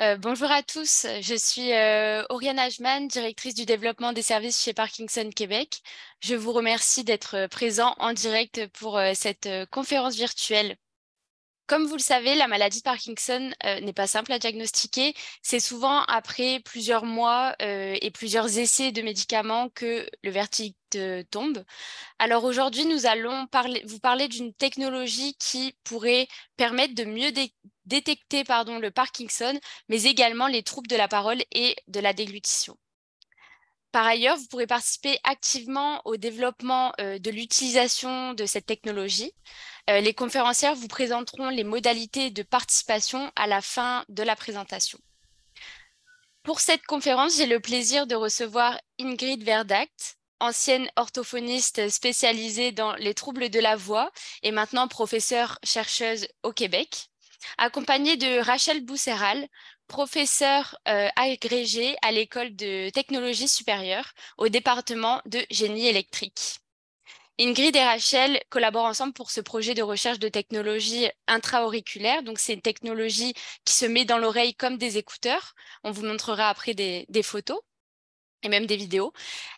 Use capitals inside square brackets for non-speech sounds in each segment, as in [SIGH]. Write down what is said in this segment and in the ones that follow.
Euh, bonjour à tous, je suis Auriane euh, Oriane directrice du développement des services chez Parkinson Québec. Je vous remercie d'être euh, présent en direct pour cette conférence virtuelle. Comme vous le savez, la maladie de Parkinson n'est pas simple à diagnostiquer. C'est souvent après plusieurs mois et plusieurs essais de médicaments que le vertige tombe. Alors aujourd'hui, nous allons vous parler d'une technologie qui pourrait permettre de mieux dé détecter pardon, le Parkinson, mais également les troubles de la parole et de la déglutition. Par ailleurs, vous pourrez participer activement au développement euh, de l'utilisation de cette technologie. Euh, les conférencières vous présenteront les modalités de participation à la fin de la présentation. Pour cette conférence, j'ai le plaisir de recevoir Ingrid Verdact, ancienne orthophoniste spécialisée dans les troubles de la voix et maintenant professeure chercheuse au Québec accompagnée de Rachel Bousséral, professeure euh, agrégé agrégée à l'école de technologie supérieure au département de génie électrique. Ingrid et Rachel collaborent ensemble pour ce projet de recherche de technologie intra-auriculaire. Donc, c'est une technologie qui se met dans l'oreille comme des écouteurs. On vous montrera après des, photos et même des vidéos.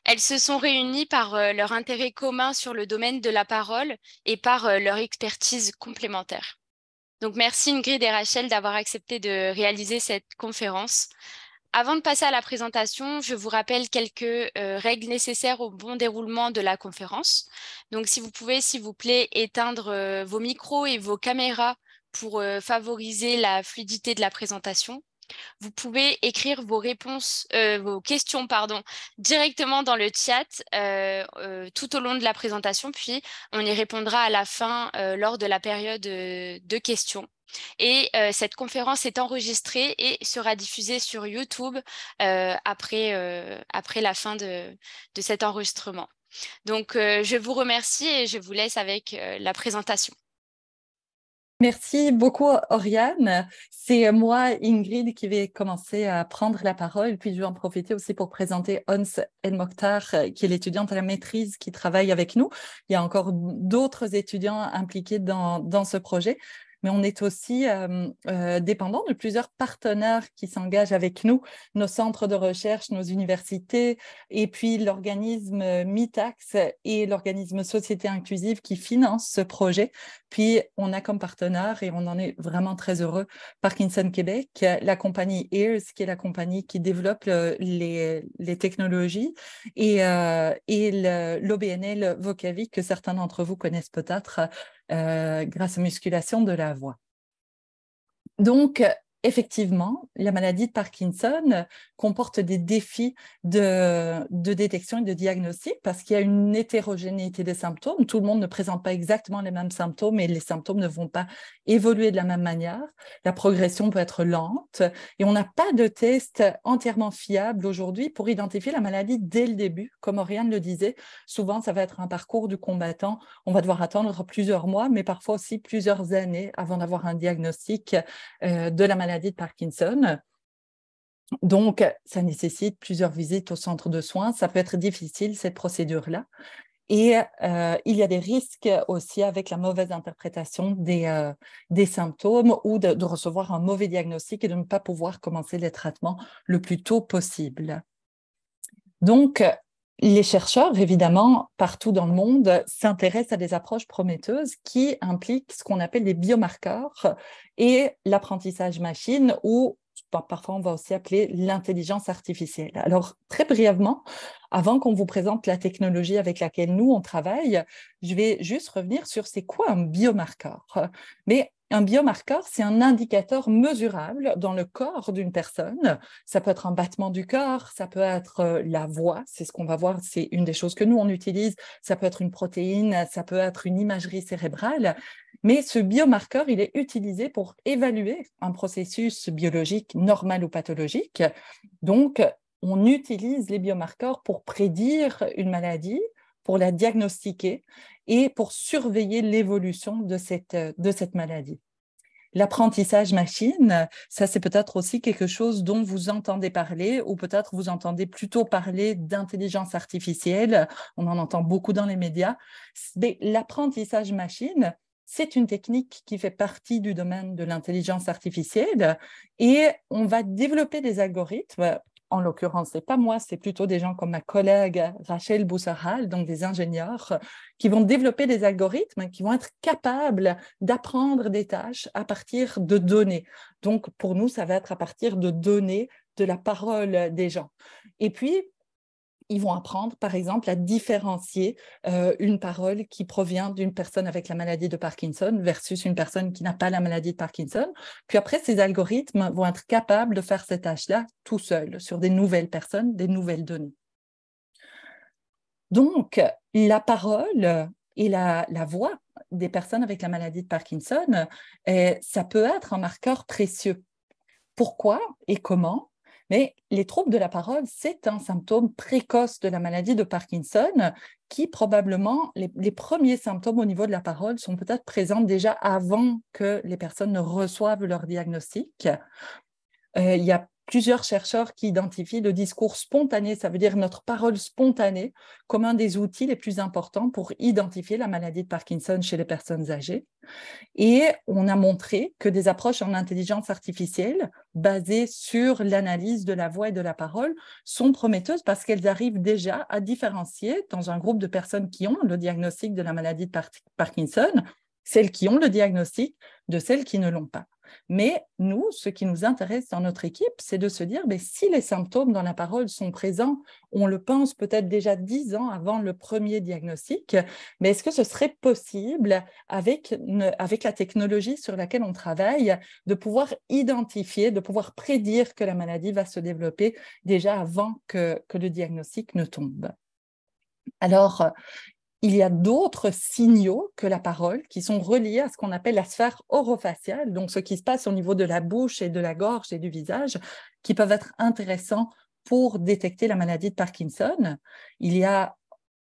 Elles se sont réunies par euh, leur intérêt commun sur le domaine de la parole et par euh, leur expertise complémentaire. Donc merci Ingrid et Rachel d'avoir accepté de réaliser cette conférence. Avant de passer à la présentation, je vous rappelle quelques euh, règles nécessaires au bon déroulement de la conférence. Donc si vous pouvez, s'il vous plaît, éteindre euh, vos micros et vos caméras pour euh, favoriser la fluidité de la présentation. Vous pouvez écrire vos réponses, euh, vos questions, pardon, directement dans le chat euh, euh, tout au long de la présentation, puis on y répondra à la fin lors de la période de questions. Et cette conférence est enregistrée et sera diffusée sur YouTube après, la fin de, de cet enregistrement. Donc, je vous remercie et je vous laisse avec la présentation. Merci beaucoup, Oriane. C'est moi, Ingrid, qui vais commencer à prendre la parole, puis je vais en profiter aussi pour présenter Hans Mokhtar, euh, qui est l'étudiante à la maîtrise qui travaille avec nous. Il y a encore d'autres étudiants impliqués dans, dans ce projet mais on est aussi euh, euh, dépendant de plusieurs partenaires qui s'engagent avec nous, nos centres de recherche, nos universités, et puis l'organisme euh, MITAX et l'organisme Société Inclusive qui finance ce projet. Puis on a comme partenaire, et on en est vraiment très heureux, Parkinson Québec, la compagnie EARS, qui est la compagnie qui développe les, les technologies, et, euh, et l'OBNL Vocavi, que certains d'entre vous connaissent peut-être, euh, grâce à musculation de la voix. Donc, effectivement, la maladie de Parkinson comporte des défis de, détection et de diagnostic parce qu'il y a une hétérogénéité des symptômes. Tout le monde ne présente pas exactement les mêmes symptômes et les symptômes ne vont pas évoluer de la même manière. La progression peut être lente et on n'a pas de test entièrement fiable aujourd'hui pour identifier la maladie dès le début. Comme Oriane le disait, souvent ça va être un parcours du combattant. On va devoir attendre plusieurs mois, mais parfois aussi plusieurs années avant d'avoir un diagnostic euh, de la maladie maladie de Parkinson. Donc, ça nécessite plusieurs visites au centre de soins. Ça peut être difficile, cette procédure-là. Et euh, il y a des risques aussi avec la mauvaise interprétation des, euh, des symptômes ou de, recevoir un mauvais diagnostic et de ne pas pouvoir commencer les traitements le plus tôt possible. Donc, les chercheurs, évidemment, partout dans le monde, s'intéressent à des approches prometteuses qui impliquent ce qu'on appelle les biomarqueurs et l'apprentissage machine ou bah, parfois on va aussi appeler l'intelligence artificielle. Alors, très brièvement, avant qu'on vous présente la technologie avec laquelle nous, on travaille, je vais juste revenir sur c'est quoi un biomarqueur. Mais un biomarqueur, c'est un indicateur mesurable dans le corps d'une personne. Ça peut être un battement du corps, ça peut être euh, la voix, c'est ce qu'on va voir, c'est une des choses que nous, on utilise. Ça peut être une protéine, ça peut être une imagerie cérébrale. Mais ce biomarqueur, il est utilisé pour évaluer un processus biologique normal ou pathologique. Donc, on utilise les biomarqueurs pour prédire une maladie, pour la diagnostiquer et pour surveiller l'évolution de cette, euh, de cette maladie. L'apprentissage machine, ça c'est peut-être aussi quelque chose dont vous entendez parler ou peut-être vous entendez plutôt parler d'intelligence artificielle. On en entend beaucoup dans les médias. L'apprentissage machine, c'est une technique qui fait partie du domaine de l'intelligence artificielle et on va développer des algorithmes en l'occurrence, n'est pas moi, c'est plutôt des gens comme ma collègue Rachel Boussaral, donc des ingénieurs, qui vont développer des algorithmes qui vont être capables d'apprendre des tâches à partir de données. Donc, pour nous, ça va être à partir de données de la parole des gens. Et puis, ils vont apprendre, par exemple, à différencier euh, une parole qui provient d'une personne avec la maladie de Parkinson versus une personne qui n'a pas la maladie de Parkinson. Puis après, ces algorithmes vont être capables de faire cette tâche-là tout seuls, sur des nouvelles personnes, des nouvelles données. Donc, la parole et la, voix des personnes avec la maladie de Parkinson, euh, ça peut être un marqueur précieux. Pourquoi et comment mais les troubles de la parole, c'est un symptôme précoce de la maladie de Parkinson qui probablement, les, premiers symptômes au niveau de la parole sont peut-être présents déjà avant que les personnes ne reçoivent leur diagnostic. Euh, il y a plusieurs chercheurs qui identifient le discours spontané, ça veut dire notre parole spontanée, comme un des outils les plus importants pour identifier la maladie de Parkinson chez les personnes âgées. Et on a montré que des approches en intelligence artificielle basées sur l'analyse de la voix et de la parole sont prometteuses parce qu'elles arrivent déjà à différencier dans un groupe de personnes qui ont le diagnostic de la maladie de Parkinson, celles qui ont le diagnostic de celles qui ne l'ont pas. Mais nous, ce qui nous intéresse dans notre équipe, c'est de se dire, mais ben, si les symptômes dans la parole sont présents, on le pense peut-être déjà dix ans avant le premier diagnostic, mais est-ce que ce serait possible avec, avec la technologie sur laquelle on travaille de pouvoir identifier, de pouvoir prédire que la maladie va se développer déjà avant que, que le diagnostic ne tombe alors, il y a d'autres signaux que la parole qui sont reliés à ce qu'on appelle la sphère orofaciale, donc ce qui se passe au niveau de la bouche et de la gorge et du visage, qui peuvent être intéressants pour détecter la maladie de Parkinson. Il y a,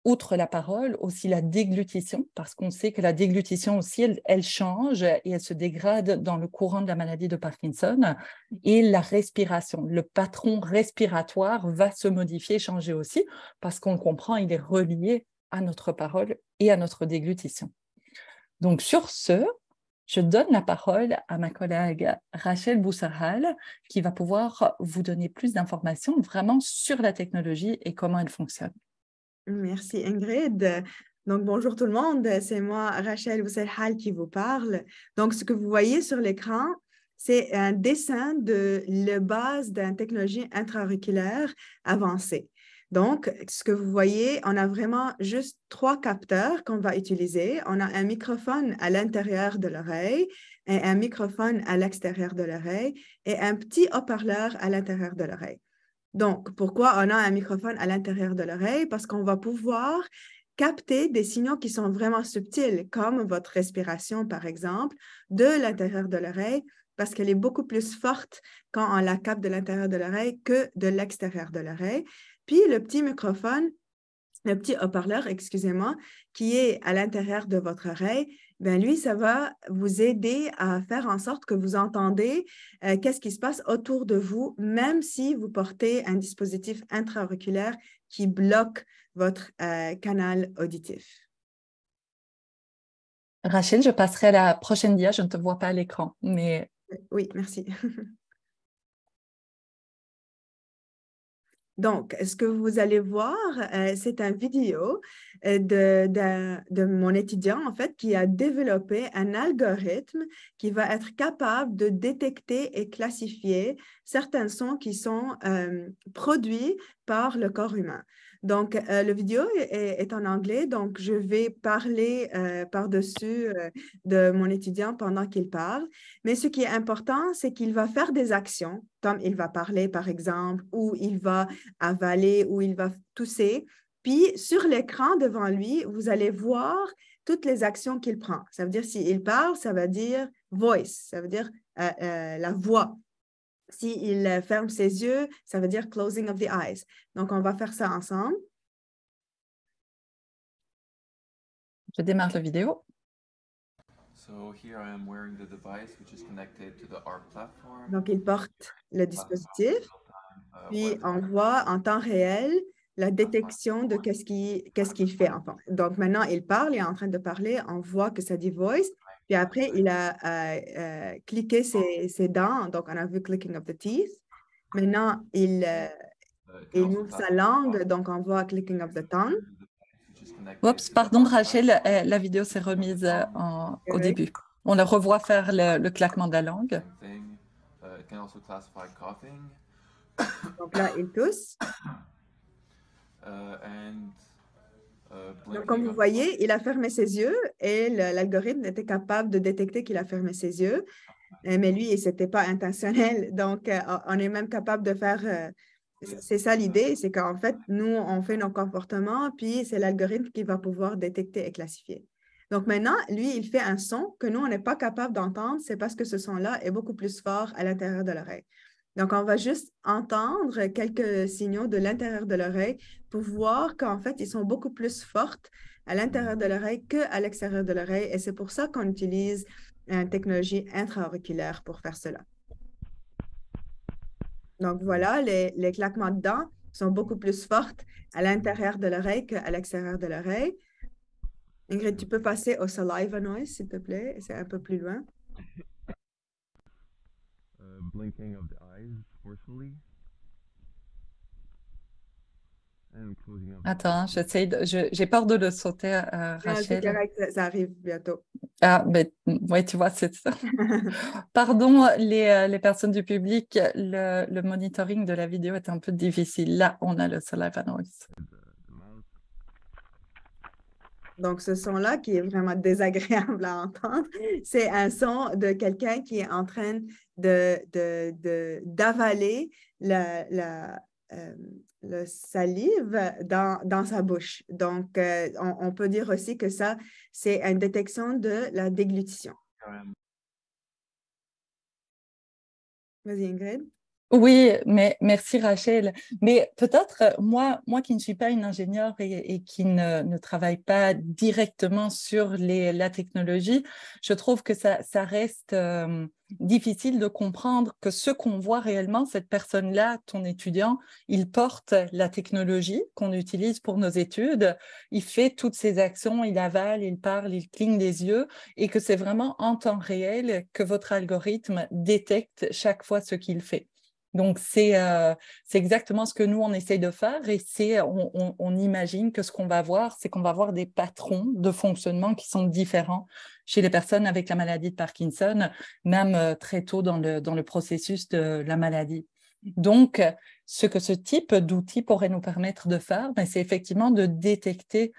outre la parole, aussi la déglutition, parce qu'on sait que la déglutition aussi, elle, change et elle se dégrade dans le courant de la maladie de Parkinson. Et la respiration, le patron respiratoire va se modifier, changer aussi, parce qu'on comprend, il est relié à notre parole et à notre déglutition. Donc sur ce, je donne la parole à ma collègue Rachel Boussaral qui va pouvoir vous donner plus d'informations vraiment sur la technologie et comment elle fonctionne. Merci Ingrid. Donc, bonjour tout le monde, c'est moi, Rachel Bousselhal, qui vous parle. Donc, ce que vous voyez sur l'écran, c'est un dessin de la base d'une technologie intra-auriculaire avancée. Donc, ce que vous voyez, on a vraiment juste trois capteurs qu'on va utiliser. On a un microphone à l'intérieur de l'oreille, un microphone à l'extérieur de l'oreille et un petit haut-parleur à l'intérieur de l'oreille. Donc, pourquoi on a un microphone à l'intérieur de l'oreille? Parce qu'on va pouvoir capter des signaux qui sont vraiment subtils, comme votre respiration, par exemple, de l'intérieur de l'oreille, parce qu'elle est beaucoup plus forte quand on la capte de l'intérieur de l'oreille que de l'extérieur de l'oreille. Puis le petit microphone, le petit haut-parleur, excusez-moi, qui est à l'intérieur de votre oreille, ben lui, ça va vous aider à faire en sorte que vous entendez euh, qu'est-ce qui se passe autour de vous, même si vous portez un dispositif intra-auriculaire qui bloque votre euh, canal auditif. Rachel, je passerai la prochaine dia. Je ne te vois pas à l'écran, mais... Oui, merci. [LAUGHS] Donc, ce que vous allez voir, euh, c'est un vidéo euh, de, mon étudiant, en fait, qui a développé un algorithme qui va être capable de détecter et classifier certains sons qui sont euh, produits par le corps humain. Donc, euh, le vidéo est, en anglais, donc je vais parler euh, par-dessus de mon étudiant pendant qu'il parle. Mais ce qui est important, c'est qu'il va faire des actions, comme il va parler, par exemple, ou il va avaler, ou il va tousser. Puis, sur l'écran devant lui, vous allez voir toutes les actions qu'il prend. Ça veut dire, s'il parle, ça veut dire voice, ça veut dire la voix. S'il euh, ferme ses yeux, ça veut dire closing of the eyes. Donc, on va faire ça ensemble. Je démarre la vidéo. Donc, il porte le dispositif. Uh, Puis, on voit en temps réel la détection de qu'est-ce qu'il fait. donc, maintenant, il parle, il est en train de parler. On voit que ça dit voice. Puis après, il a euh, euh, cliqué ses, dents. Donc, on a vu clicking of the teeth. Maintenant, il, euh, il ouvre sa langue. Donc, on voit clicking of the tongue. Oups, pardon, Rachel, la vidéo s'est remise au début. On la revoit faire le, claquement de la langue. Donc là, il tousse. [COUGHS] Euh, Donc, comme vous voyez, il a fermé ses yeux et l'algorithme était capable de détecter qu'il a fermé ses yeux. Euh, mais lui, ce n'était pas intentionnel. [LAUGHS] Donc, euh, on est même capable de faire... C'est ça l'idée, c'est qu'en fait, nous, on fait nos comportements, puis c'est l'algorithme qui va pouvoir détecter et classifier. Donc maintenant, lui, il fait un son que nous, on n'est pas capable d'entendre, c'est parce que ce son-là est beaucoup plus fort à l'intérieur de l'oreille. Donc, on va juste entendre quelques signaux de l'intérieur de l'oreille pour voir qu'en fait, ils sont beaucoup plus fortes à l'intérieur de l'oreille qu'à l'extérieur de l'oreille. Et c'est pour ça qu'on utilise une technologie intraauriculaire pour faire cela. Donc, voilà, les, claquements de dents sont beaucoup plus fortes à l'intérieur de l'oreille qu'à l'extérieur de l'oreille. Ingrid, tu peux passer au saliva noise, s'il te plaît. C'est un peu plus loin. Euh, Attends, hein, j'essaie j'ai peur de le sauter, euh, ah, Rachel. ça arrive bientôt. Ah, mais mm, oui, tu vois, c'est ça. [LAUGHS] Pardon, les, euh, les, personnes du public, le, monitoring de la vidéo est un peu difficile. Là, on a le saliva noise. Donc, ce son-là, qui est vraiment désagréable à entendre, c'est un son de quelqu'un qui est en train d'avaler de, de, la, euh, salive dans, sa bouche. Donc, euh, on, on, peut dire aussi que ça, c'est une détection de la déglutition. Vas-y, Ingrid. Oui, mais merci Rachel. Mais peut-être euh, moi, moi qui ne suis pas une ingénieure et, qui ne, travaille pas directement sur les, la technologie, je trouve que ça, reste euh, difficile de comprendre que ce qu'on voit réellement, cette personne-là, ton étudiant, il porte la technologie qu'on utilise pour nos études, il fait toutes ses actions, il avale, il parle, il cligne des yeux, et que c'est vraiment en temps réel que votre algorithme détecte chaque fois ce qu'il fait. Donc, euh, c'est exactement ce que nous, on essaye de faire et c'est, on, imagine que ce qu'on va voir, c'est qu'on va voir des patrons de fonctionnement qui sont différents chez les personnes avec la maladie de Parkinson, même euh, très tôt dans le, dans le processus de la maladie. Donc, ce que ce type d'outil pourrait nous permettre de faire, ben, c'est effectivement de détecter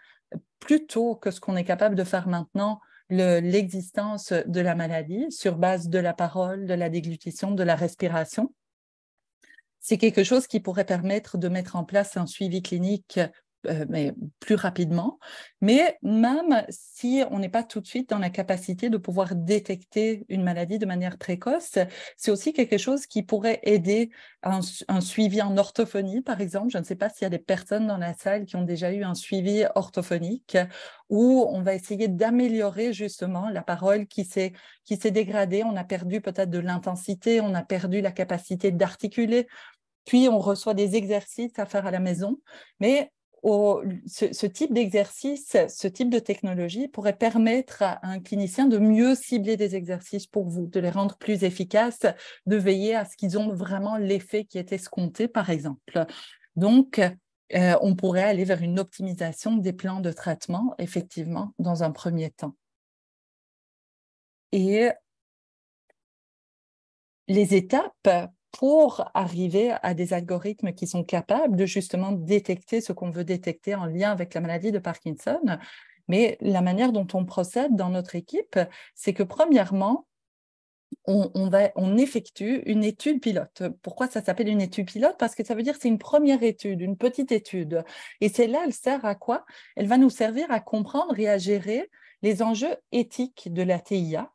plus tôt que ce qu'on est capable de faire maintenant l'existence de la maladie sur base de la parole, de la déglutition, de la respiration c'est quelque chose qui pourrait permettre de mettre en place un suivi clinique euh, mais plus rapidement. Mais même si on n'est pas tout de suite dans la capacité de pouvoir détecter une maladie de manière précoce, c'est aussi quelque chose qui pourrait aider un, un, suivi en orthophonie, par exemple. Je ne sais pas s'il y a des personnes dans la salle qui ont déjà eu un suivi orthophonique où on va essayer d'améliorer justement la parole qui s'est qui s'est dégradée. On a perdu peut-être de l'intensité, on a perdu la capacité d'articuler. Puis on reçoit des exercices à faire à la maison, mais ce, type d'exercice, ce type de technologie pourrait permettre à un clinicien de mieux cibler des exercices pour vous, de les rendre plus efficaces, de veiller à ce qu'ils ont vraiment l'effet qui est escompté, par exemple. Donc, euh, on pourrait aller vers une optimisation des plans de traitement, effectivement, dans un premier temps. Et les étapes pour arriver à des algorithmes qui sont capables de justement détecter ce qu'on veut détecter en lien avec la maladie de Parkinson. Mais la manière dont on procède dans notre équipe, c'est que premièrement, on, effectue une étude pilote. Pourquoi ça s'appelle une étude pilote Parce que ça veut dire que c'est une première étude, une petite étude. Et c'est là elle sert à quoi Elle va nous servir à comprendre et à gérer les enjeux éthiques de la TIA,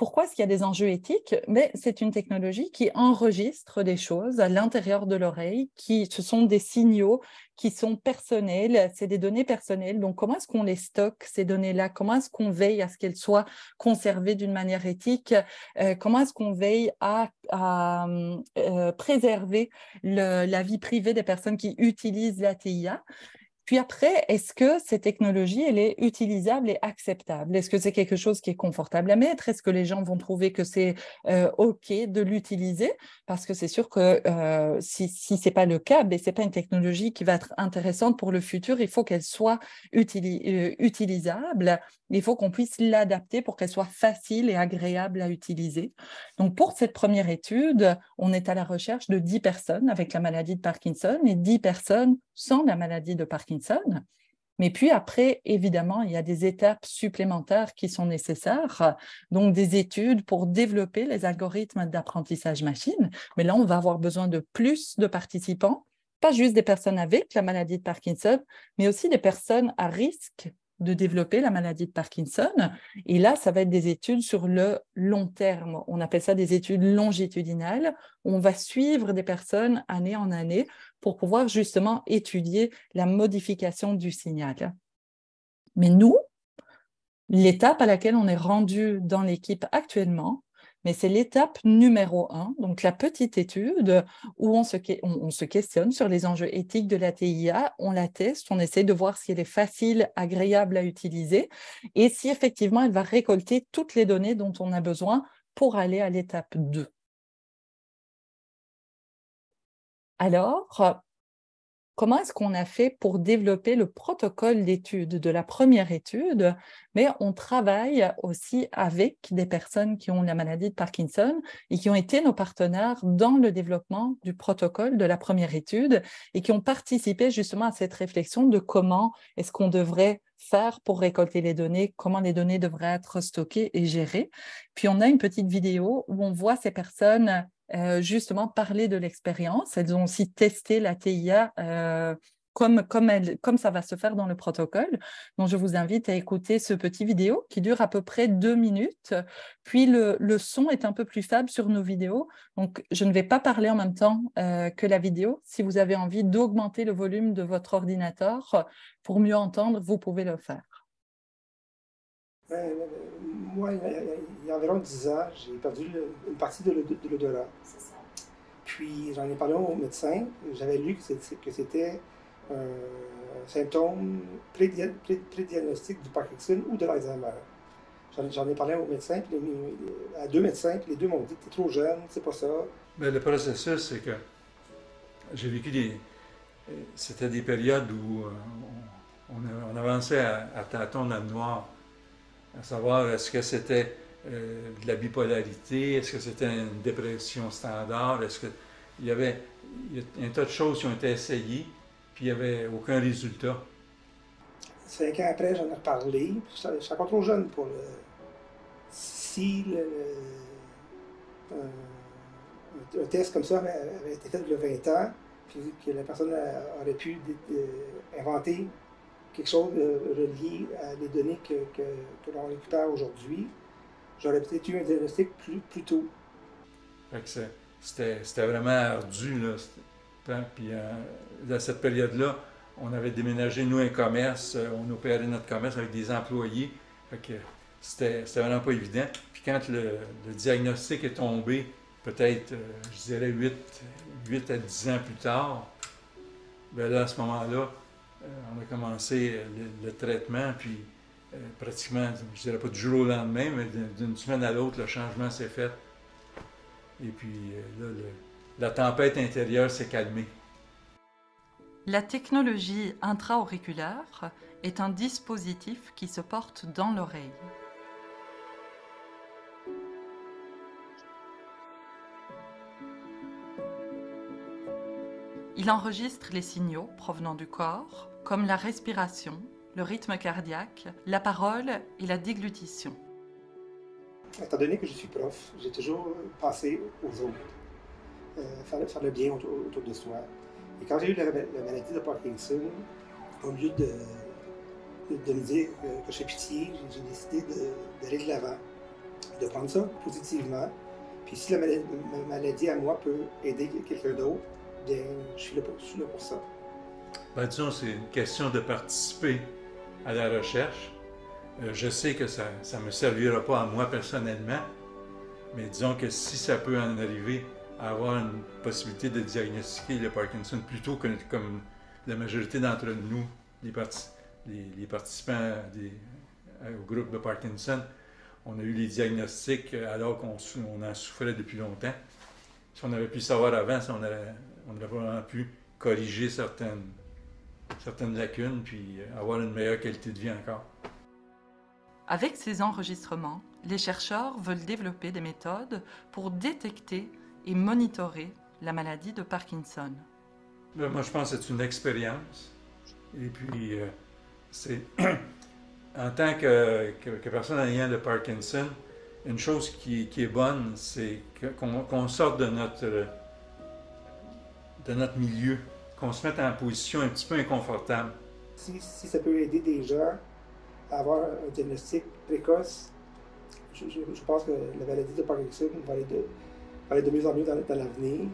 pourquoi est-ce qu'il y a des enjeux éthiques Mais c'est une technologie qui enregistre des choses à l'intérieur de l'oreille, qui ce sont des signaux qui sont personnels, c'est des données personnelles. Donc comment est-ce qu'on les stocke ces données-là Comment est-ce qu'on veille à ce qu'elles soient conservées d'une manière éthique euh, Comment est-ce qu'on veille à, euh, préserver la vie privée des personnes qui utilisent la TIA puis après, est-ce que cette technologie, elle est utilisable et acceptable Est-ce que c'est quelque chose qui est confortable à mettre Est-ce que les gens vont trouver que c'est euh, OK de l'utiliser Parce que c'est sûr que euh, si, si ce n'est pas le cas, ben, ce n'est pas une technologie qui va être intéressante pour le futur. Il faut qu'elle soit euh, utilisable. Il faut qu'on puisse l'adapter pour qu'elle soit facile et agréable à utiliser. Donc, pour cette première étude, on est à la recherche de 10 personnes avec la maladie de Parkinson et 10 personnes sans la maladie de Parkinson. Mais puis après, évidemment, il y a des étapes supplémentaires qui sont nécessaires, donc des études pour développer les algorithmes d'apprentissage machine. Mais là, on va avoir besoin de plus de participants, pas juste des personnes avec la maladie de Parkinson, mais aussi des personnes à risque de développer la maladie de Parkinson. Et là, ça va être des études sur le long terme. On appelle ça des études longitudinales. On va suivre des personnes année en année pour pouvoir justement étudier la modification du signal. Mais nous, l'étape à laquelle on est rendu dans l'équipe actuellement, mais c'est l'étape numéro un, donc la petite étude où on se, questionne sur les enjeux éthiques de la TIA, on la teste, on essaie de voir si elle est facile, agréable à utiliser et si effectivement elle va récolter toutes les données dont on a besoin pour aller à l'étape 2. Alors, comment est-ce qu'on a fait pour développer le protocole d'étude de la première étude, mais on travaille aussi avec des personnes qui ont la maladie de Parkinson et qui ont été nos partenaires dans le développement du protocole de la première étude et qui ont participé justement à cette réflexion de comment est-ce qu'on devrait faire pour récolter les données, comment les données devraient être stockées et gérées. Puis on a une petite vidéo où on voit ces personnes euh, justement parler de l'expérience. Elles ont aussi testé la TIA. Euh, comme, comme, ça va se faire dans le protocole. Donc, je vous invite à écouter ce petit vidéo qui dure à peu près deux minutes. Puis, le, son est un peu plus faible sur nos vidéos. Donc, je ne vais pas parler en même temps euh, que la vidéo. Si vous avez envie d'augmenter le volume de votre ordinateur pour mieux entendre, vous pouvez le faire. Ben, euh, moi, il y a environ 10 ans, j'ai perdu une partie de l'odorat. C'est ça. Puis j'en ai parlé au médecin. J'avais lu que c'était un symptôme prédiagnostique du Parkinson ou de l'Alzheimer. J'en ai parlé au médecin, à deux médecins, les deux m'ont dit T'es trop jeune, c'est pas ça. Mais ben, le processus, c'est que j'ai vécu des. C'était des périodes où euh, on, avançait à, à tâtons dans le noir à savoir est-ce que c'était euh, de la bipolarité, est-ce que c'était une dépression standard, est-ce que... Il y avait un tas de choses qui ont été essayées, puis il n'y avait aucun résultat. Cinq ans après, j'en ai reparlé, ça, suis pas trop jeune pour le... Si euh, un, test comme ça avait, été fait il y a 20 ans, puis que la personne aurait pu euh, inventer quelque chose de relié à les données que, que, l'on récupère aujourd'hui, j'aurais peut-être eu un diagnostic plus, plus tôt. C'était vraiment ardu, là. Hein, puis euh, cette période-là, on avait déménagé, nous, un commerce, euh, on opérait notre commerce avec des employés. C'était vraiment pas évident. Puis quand le, diagnostic est tombé, peut-être, euh, je dirais, 8, 8, à 10 ans plus tard, ben là, à ce moment-là, euh, on a commencé euh, le, traitement, puis euh, pratiquement, je dirais pas du jour au lendemain, mais d'une semaine à l'autre, le changement s'est fait. Et puis la tempête intérieure s'est calmée. La technologie intraauriculaire est un dispositif qui se porte dans l'oreille. Il enregistre les signaux provenant du corps comme la respiration, le rythme cardiaque, la parole et la déglutition. Étant donné que je suis prof, j'ai toujours pensé aux autres, euh, faire, le bien autour, de soi. Et quand j'ai eu la, maladie de Parkinson, au lieu de, de, me dire euh, que j'ai pitié, j'ai décidé d'aller de, l'avant, de prendre ça positivement. Puis si la maladie, à moi peut aider quelqu'un d'autre, bien, je suis là pour, je suis là pour ça. Ben, disons, c'est une question de participer à la recherche. Euh, je sais que ça ne me servira pas à moi personnellement, mais disons que si ça peut en arriver à avoir une possibilité de diagnostiquer le Parkinson plutôt que comme la majorité d'entre nous, les, participants euh, au groupe de Parkinson, on a eu les diagnostics alors qu'on en souffrait depuis longtemps. Si on avait pu savoir avant, on on aurait vraiment pu corriger certaines certaines lacunes, puis euh, avoir une meilleure qualité de vie encore. Avec ces enregistrements, les chercheurs veulent développer des méthodes pour détecter et monitorer la maladie de Parkinson. moi, je pense que c'est une expérience. Et puis, euh, c'est [CLEARS THROAT] en tant que, que, personne ayant de Parkinson, une chose qui, est bonne, c'est qu'on sorte de notre, de notre milieu, qu'on se mette en position un petit peu inconfortable. Si, ça peut aider des gens à avoir un diagnostic précoce, je, pense que la maladie de Parkinson va aller de, mieux en mieux dans, l'avenir.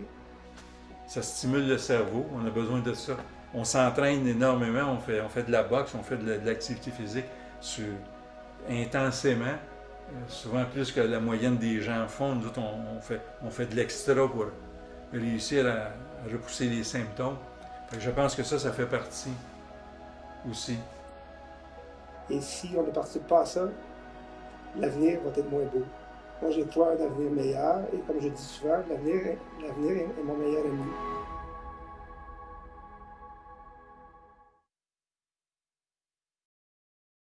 Ça stimule le cerveau, on a besoin de ça. On s'entraîne énormément, on fait, on fait de la boxe, on fait de l'activité physique intensément, euh, souvent plus que la moyenne des gens font. Nous on, fait, on fait de l'extra pour réussir à repousser les symptômes je pense que ça, ça fait partie aussi. Et si on ne participe pas à ça, l'avenir va être moins beau. Moi, j'ai toi un avenir meilleur, et comme je dis souvent, l'avenir est, mon meilleur ami.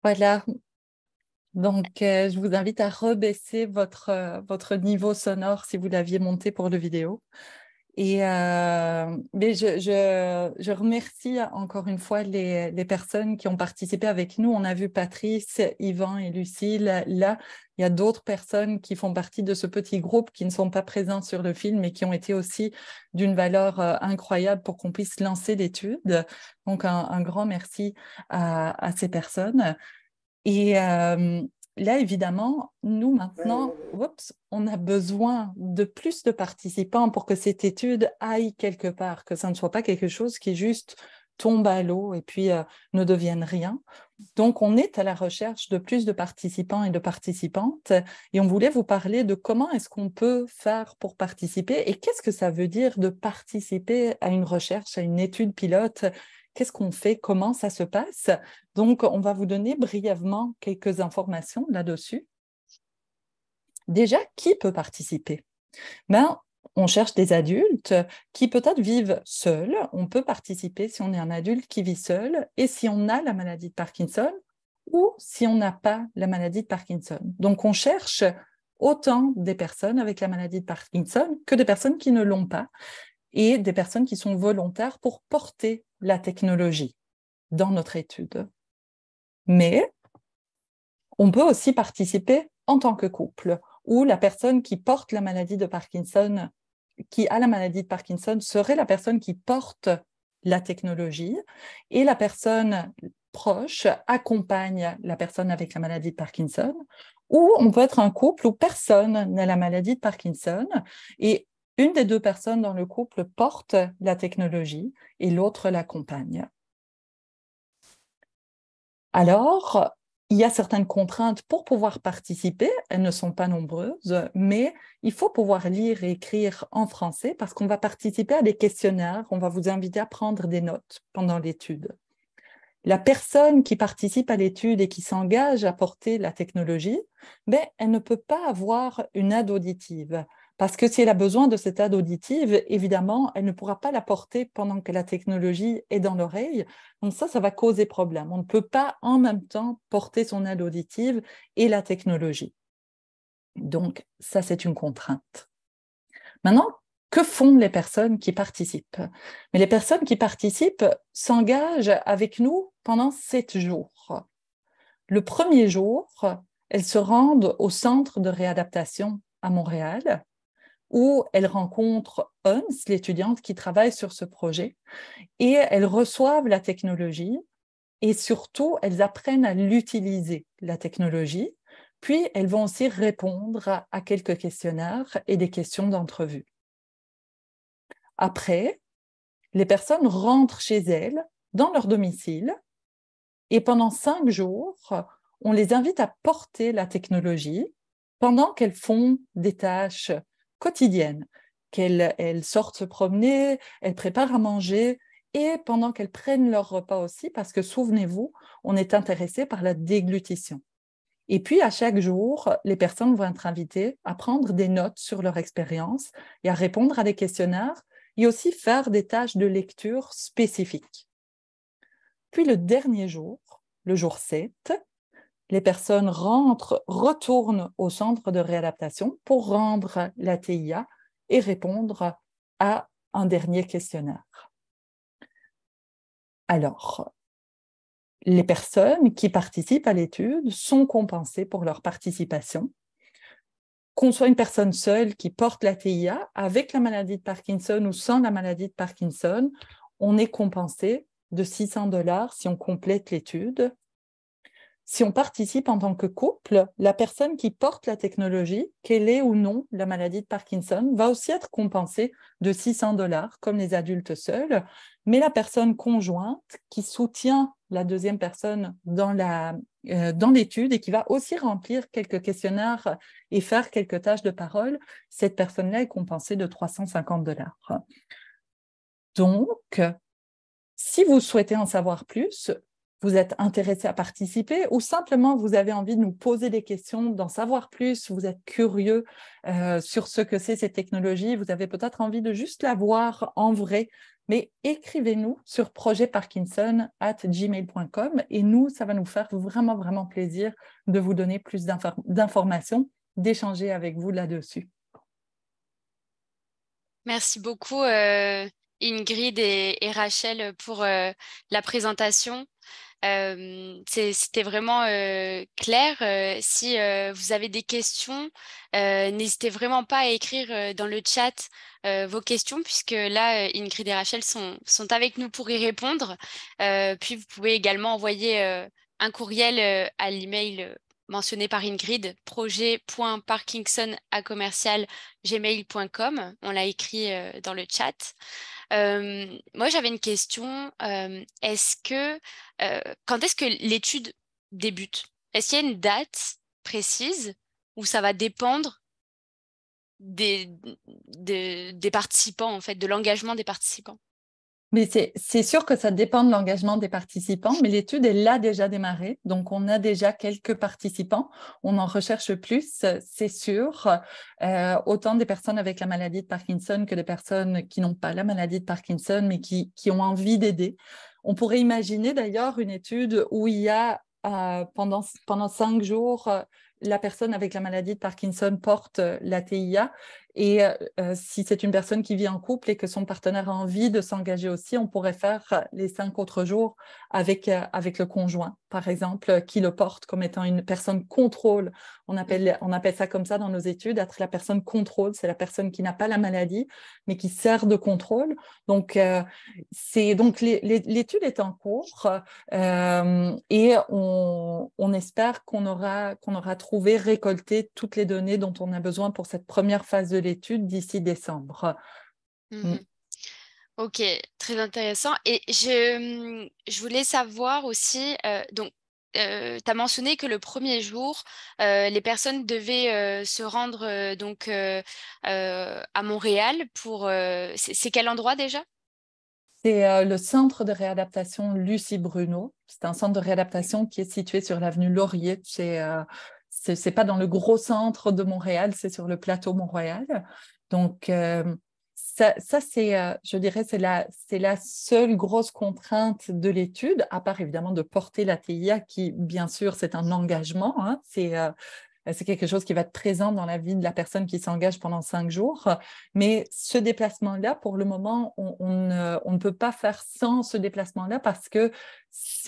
Voilà. Donc, euh, je vous invite à rebaisser votre, euh, votre niveau sonore si vous l'aviez monté pour le vidéo. Et euh, mais je, je, je, remercie encore une fois les, les, personnes qui ont participé avec nous. On a vu Patrice, Yvan et Lucille. Là, il y a d'autres personnes qui font partie de ce petit groupe qui ne sont pas présents sur le film mais qui ont été aussi d'une valeur euh, incroyable pour qu'on puisse lancer l'étude. Donc, un, grand merci à, ces personnes. Et, euh, là, évidemment, nous, maintenant, on a besoin de plus de participants pour que cette étude aille quelque part, que ça ne soit pas quelque chose qui juste tombe à l'eau et puis euh, ne devienne rien. Donc, on est à la recherche de plus de participants et de participantes et on voulait vous parler de comment est-ce qu'on peut faire pour participer et qu'est-ce que ça veut dire de participer à une recherche, à une étude pilote Qu'est-ce qu'on fait Comment ça se passe Donc, on va vous donner brièvement quelques informations là-dessus. Déjà, qui peut participer ben, on cherche des adultes qui peut-être vivent seuls. On peut participer si on est un adulte qui vit seul et si on a la maladie de Parkinson ou si on n'a pas la maladie de Parkinson. Donc on cherche autant des personnes avec la maladie de Parkinson que des personnes qui ne l'ont pas et des personnes qui sont volontaires pour porter la technologie dans notre étude. Mais on peut aussi participer en tant que couple où la personne qui porte la maladie de Parkinson, qui a la maladie de Parkinson, serait la personne qui porte la technologie et la personne proche accompagne la personne avec la maladie de Parkinson. Ou on peut être un couple où personne n'a la maladie de Parkinson et une des deux personnes dans le couple porte la technologie et l'autre l'accompagne. Alors, il y a certaines contraintes pour pouvoir participer, elles ne sont pas nombreuses, mais il faut pouvoir lire et écrire en français parce qu'on va participer à des questionnaires, on va vous inviter à prendre des notes pendant l'étude. La personne qui participe à l'étude et qui s'engage à porter la technologie, ben, elle ne peut pas avoir une aide auditive. Parce que si elle a besoin de cette aide auditive, évidemment, elle ne pourra pas la porter pendant que la technologie est dans l'oreille. Donc ça, ça va causer problème. On ne peut pas en même temps porter son aide auditive et la technologie. Donc ça, c'est une contrainte. Maintenant, que font les personnes qui participent Mais les personnes qui participent s'engagent avec nous pendant sept jours. Le premier jour, elles se rendent au centre de réadaptation à Montréal où elles rencontrent Hans, l'étudiante qui travaille sur ce projet, et elles reçoivent la technologie et surtout elles apprennent à l'utiliser, la technologie, puis elles vont aussi répondre à quelques questionnaires et des questions d'entrevue. Après, les personnes rentrent chez elles, dans leur domicile, et pendant cinq jours, on les invite à porter la technologie pendant qu'elles font des tâches quotidienne, qu'elles sortent se promener, elles préparent à manger, et pendant qu'elles prennent leur repas aussi, parce que souvenez-vous, on est intéressé par la déglutition. Et puis, à chaque jour, les personnes vont être invitées à prendre des notes sur leur expérience et à répondre à des questionnaires et aussi faire des tâches de lecture spécifiques. Puis le dernier jour, le jour 7, les personnes rentrent, retournent au centre de réadaptation pour rendre la TIA et répondre à un dernier questionnaire. Alors, les personnes qui participent à l'étude sont compensées pour leur participation. Qu'on soit une personne seule qui porte la TIA avec la maladie de Parkinson ou sans la maladie de Parkinson, on est compensé de 600 dollars si on complète l'étude si on participe en tant que couple, la personne qui porte la technologie, qu'elle ait ou non la maladie de Parkinson, va aussi être compensée de 600 dollars, comme les adultes seuls. Mais la personne conjointe qui soutient la deuxième personne euh, dans l'étude et qui va aussi remplir quelques questionnaires et faire quelques tâches de parole, cette personne-là est compensée de 350 dollars. Donc, si vous souhaitez en savoir plus, vous êtes intéressé à participer ou simplement vous avez envie de nous poser des questions, d'en savoir plus, vous êtes curieux euh, sur ce que c'est ces technologies, vous avez peut-être envie de juste la voir en vrai, mais écrivez-nous sur gmail.com et nous, ça va nous faire vraiment, vraiment plaisir de vous donner plus d'informations, d'échanger avec vous là-dessus. Merci beaucoup. Euh, Ingrid et, Rachel pour euh, la présentation. C'était vraiment clair. si vous avez des questions, n'hésitez vraiment pas à écrire dans le chat vos questions, puisque là, Ingrid et Rachel sont, sont avec nous pour y répondre. puis, vous pouvez également envoyer un courriel à l'email mentionné par Ingrid, projet.parkinsonacommercialgmail.com, On l'a écrit euh, dans le chat. Euh, moi, j'avais une question. Euh, est-ce que, quand est-ce que l'étude débute Est-ce qu'il y a une date précise où ça va dépendre des, des participants, en fait, de l'engagement des participants mais c'est sûr que ça dépend de l'engagement des participants, mais l'étude, est là déjà démarrée, Donc, on a déjà quelques participants. On en recherche plus, c'est sûr. Euh, autant des personnes avec la maladie de Parkinson que des personnes qui n'ont pas la maladie de Parkinson, mais qui, ont envie d'aider. On pourrait imaginer d'ailleurs une étude où il y a euh, pendant, pendant cinq jours, la personne avec la maladie de Parkinson porte euh, la TIA et euh, euh, si c'est une personne qui vit en couple et que son partenaire a envie de s'engager aussi, on pourrait faire euh, les cinq autres jours avec, avec le conjoint, par exemple, qui le porte comme étant une personne contrôle. On appelle, mm. on appelle ça comme ça dans nos études, être la personne contrôle. C'est la personne qui n'a pas la maladie, mais qui sert de contrôle. Donc, c'est donc l'étude est en cours et on, espère qu'on aura, qu'on aura trouvé, récolté toutes les données dont on a besoin pour cette première phase de l'étude l'étude d'ici décembre. Mm-hmm. Mm. Ok, très intéressant. Et je, mm, voulais savoir aussi, euh, donc, euh, tu as mentionné que le premier jour, euh, les personnes devaient se rendre donc à Montréal pour. c'est quel endroit déjà C'est le centre de réadaptation Lucie Bruno. C'est un centre de réadaptation qui est situé sur l'avenue Laurier, c'est n'est pas dans le gros centre de Montréal, c'est sur le plateau Montréal. Donc, euh, ça, c'est, euh, je dirais, c'est la, la seule grosse contrainte de l'étude, à part évidemment de porter la TIA, qui, bien sûr, c'est un engagement. Hein. Euh, c'est, quelque chose qui va être présent dans la vie de la personne qui s'engage pendant cinq jours. Mais ce déplacement-là, pour le moment, on, ne peut pas faire sans ce déplacement-là parce que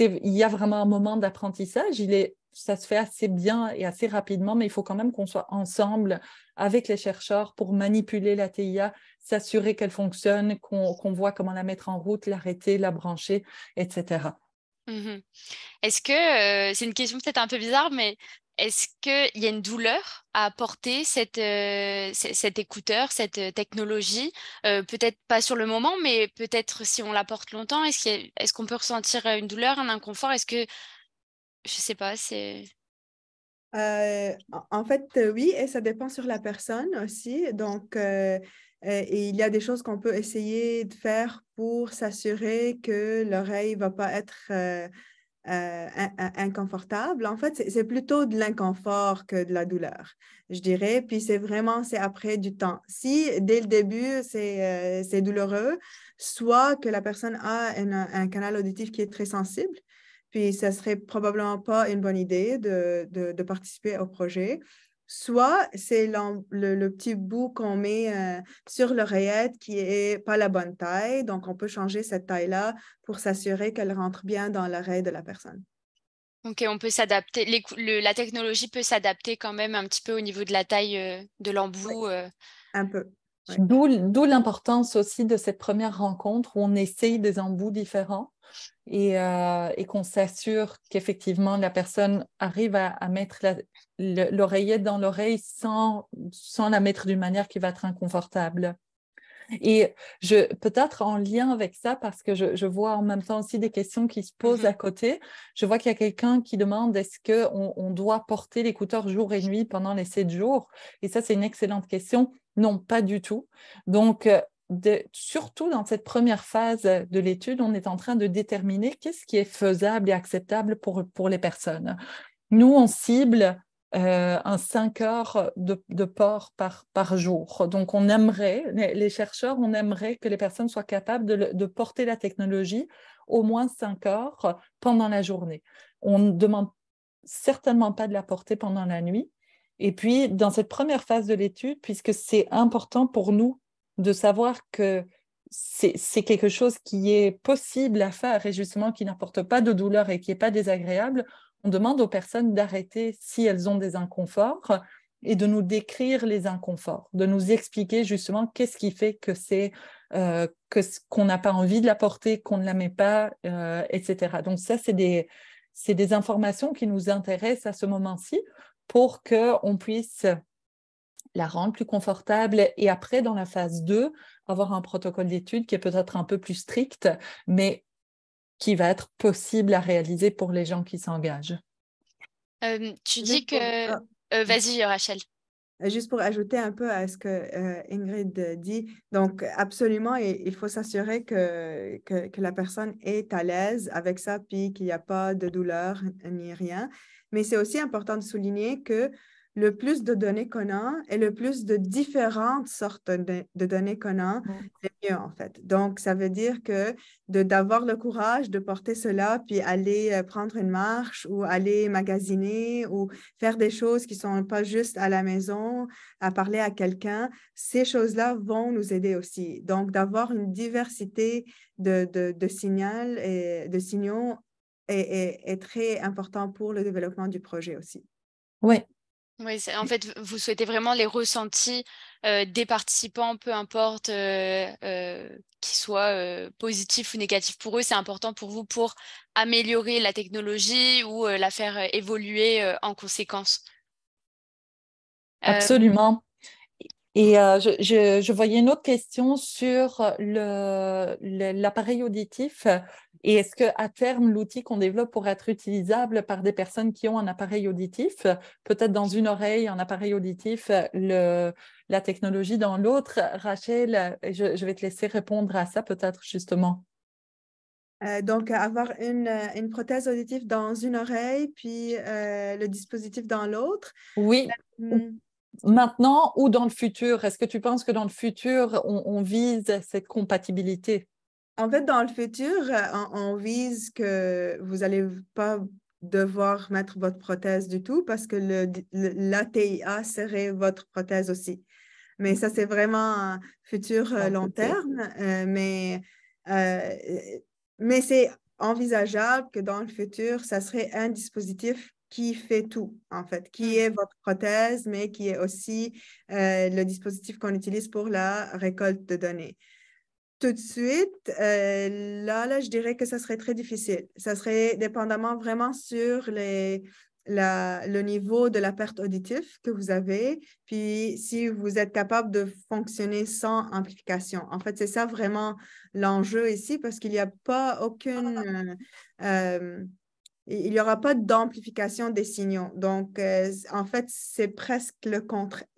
il y a vraiment un moment d'apprentissage. Il est ça se fait assez bien et assez rapidement, mais il faut quand même qu'on soit ensemble avec les chercheurs pour manipuler la TIA, s'assurer qu'elle fonctionne, qu'on voit comment la mettre en route, l'arrêter, la brancher, etc. Mm-hmm. Est-ce que, euh, c'est une question peut-être un peu bizarre, mais est-ce qu'il y a une douleur à apporter cette, euh, cet écouteur, cette euh, technologie Peut-être pas sur le moment, mais peut-être si on la porte longtemps, est-ce qu'on peut ressentir une douleur, un inconfort Est-ce que je sais pas, c'est. Euh, en fait, euh, oui, et ça dépend sur la personne aussi. Donc, euh, il y a des choses qu'on peut essayer de faire pour s'assurer que l'oreille ne va pas être inconfortable. En fait, c'est plutôt de l'inconfort que de la douleur, je dirais. Puis c'est vraiment, c'est après du temps. Si dès le début, c'est douloureux, soit que la personne a un canal auditif qui est très sensible, puis ça serait probablement pas une bonne idée de, de, participer au projet. Soit c'est le, le, petit bout qu'on met euh, sur l'oreillette qui n'est pas la bonne taille, donc on peut changer cette taille-là pour s'assurer qu'elle rentre bien dans l'oreille de la personne. Ok, on peut s'adapter. la technologie peut s'adapter quand même un petit peu au niveau de la taille euh, de l'embout. Euh. Un peu. D'où l'importance aussi de cette première rencontre où on essaye des embouts différents euh, et, qu'on s'assure qu'effectivement la personne arrive à, mettre l'oreillette dans l'oreille sans, sans la mettre d'une manière qui va être inconfortable. Et je peut-être en lien avec ça, parce que je, vois en même temps aussi des questions qui se posent mm-hmm. à côté, je vois qu'il y a quelqu'un qui demande est-ce qu'on on doit porter l'écouteur jour et nuit pendant les sept jours Et ça, c'est une excellente question. Non, pas du tout. Donc, euh, surtout dans cette première phase de l'étude, on est en train de déterminer qu'est-ce qui est faisable et acceptable pour, les personnes. Nous, on cible euh, un 5 heures de, port par, par, jour. Donc, on aimerait, les chercheurs, on aimerait que les personnes soient capables de, de porter la technologie au moins 5 heures pendant la journée. On ne demande certainement pas de la porter pendant la nuit. Et puis, dans cette première phase de l'étude, puisque c'est important pour nous de savoir que c'est quelque chose qui est possible à faire et justement qui n'apporte pas de douleur et qui n'est pas désagréable, on demande aux personnes d'arrêter si elles ont des inconforts et de nous décrire les inconforts, de nous expliquer justement qu'est-ce qui fait que c'est euh, qu'on n'a pas envie de la porter, qu'on ne la met pas, euh, etc. Donc ça, c'est des c'est des informations qui nous intéressent à ce moment-ci pour qu'on puisse la rendre plus confortable et après, dans la phase 2, avoir un protocole d'étude qui est peut-être un peu plus strict, mais qui va être possible à réaliser pour les gens qui s'engagent. Euh, tu dis que... Euh, vas-y, Rachel. Euh, juste pour ajouter un peu à ce que Ingrid dit, donc absolument, il, faut s'assurer que, que, que, la personne est à l'aise avec ça, puis qu'il n'y a pas de douleur ni rien. Mais c'est aussi important de souligner que le plus de données qu'on a et le plus de différentes sortes de, données qu'on a, c'est mieux en fait. Donc, ça veut dire que d'avoir le courage de porter cela, puis aller euh, prendre une marche ou aller magasiner ou faire des choses qui ne sont pas juste à la maison, à parler à quelqu'un, ces choses-là vont nous aider aussi. Donc, d'avoir une diversité de, de, signal et, de signaux est très important pour le développement du projet aussi. Oui, oui, en fait, vous souhaitez vraiment les ressentis euh, des participants, peu importe euh, euh, qu'ils soient positifs ou négatifs pour eux, c'est important pour vous pour améliorer la technologie ou la faire évoluer en conséquence. Absolument. Et je, je, voyais une autre question sur l'appareil auditif. Et est-ce que à terme, l'outil qu'on développe pour être utilisable par des personnes qui ont un appareil auditif, peut-être dans une oreille, un appareil auditif, la technologie dans l'autre Rachel, je, vais te laisser répondre à ça peut-être justement. Euh, donc, avoir une, prothèse auditive dans une oreille, puis euh, le dispositif dans l'autre. Oui. Euh, hmm. Maintenant ou dans le futur Est-ce que tu penses que dans le futur, on vise cette compatibilité en fait, dans le futur, euh, on, vise que vous n'allez pas devoir mettre votre prothèse du tout parce que l'ATIA serait votre prothèse aussi. Mais ça, c'est vraiment futur euh, long terme. Euh, mais mais c'est envisageable que dans le futur, ça serait un dispositif qui fait tout, en fait, qui mm. est votre prothèse, mais qui est aussi le dispositif qu'on utilise pour la récolte de données tout de suite, euh, là, là, je dirais que ça serait très difficile. Ça serait dépendamment vraiment sur les, le niveau de la perte auditive que vous avez, puis si vous êtes capable de fonctionner sans amplification. En fait, c'est ça vraiment l'enjeu ici parce qu'il n'y a pas aucune... Euh, euh, il n'y aura pas d'amplification des signaux. Donc, en fait, c'est presque le contraire.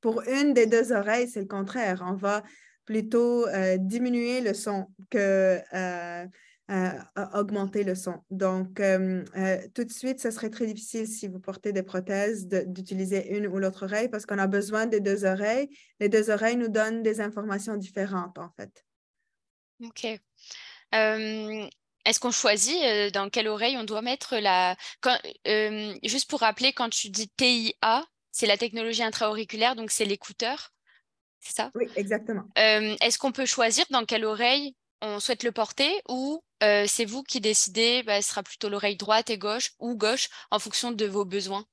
Pour une des deux oreilles, c'est le contraire. On va plutôt euh, diminuer le son que euh, euh, augmenter le son. Donc, tout de suite, ce serait très difficile si vous portez des prothèses d'utiliser une ou l'autre oreille parce qu'on a besoin des deux oreilles. Les deux oreilles nous donnent des informations différentes, en fait. OK. Est-ce qu'on choisit dans quelle oreille on doit mettre la... juste pour rappeler, quand tu dis TIA, c'est la technologie intra-auriculaire, donc c'est l'écouteur c'est ça Oui, exactement. Euh, est-ce qu'on peut choisir dans quelle oreille on souhaite le porter ou euh, c'est vous qui décidez, bah, ce sera plutôt l'oreille droite et gauche ou gauche en fonction de vos besoins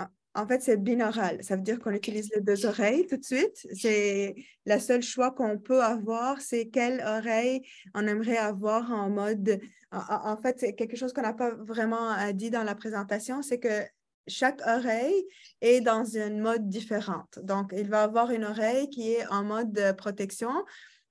ah, en fait, c'est binaural. Ça veut dire qu'on utilise les deux oreilles tout de suite. C'est la seule choix qu'on peut avoir, c'est quelle oreille on aimerait avoir en mode. en fait, c'est quelque chose qu'on n'a pas vraiment euh, dit dans la présentation, c'est que chaque oreille est dans un mode différente. Donc, il va avoir une oreille qui est en mode de protection.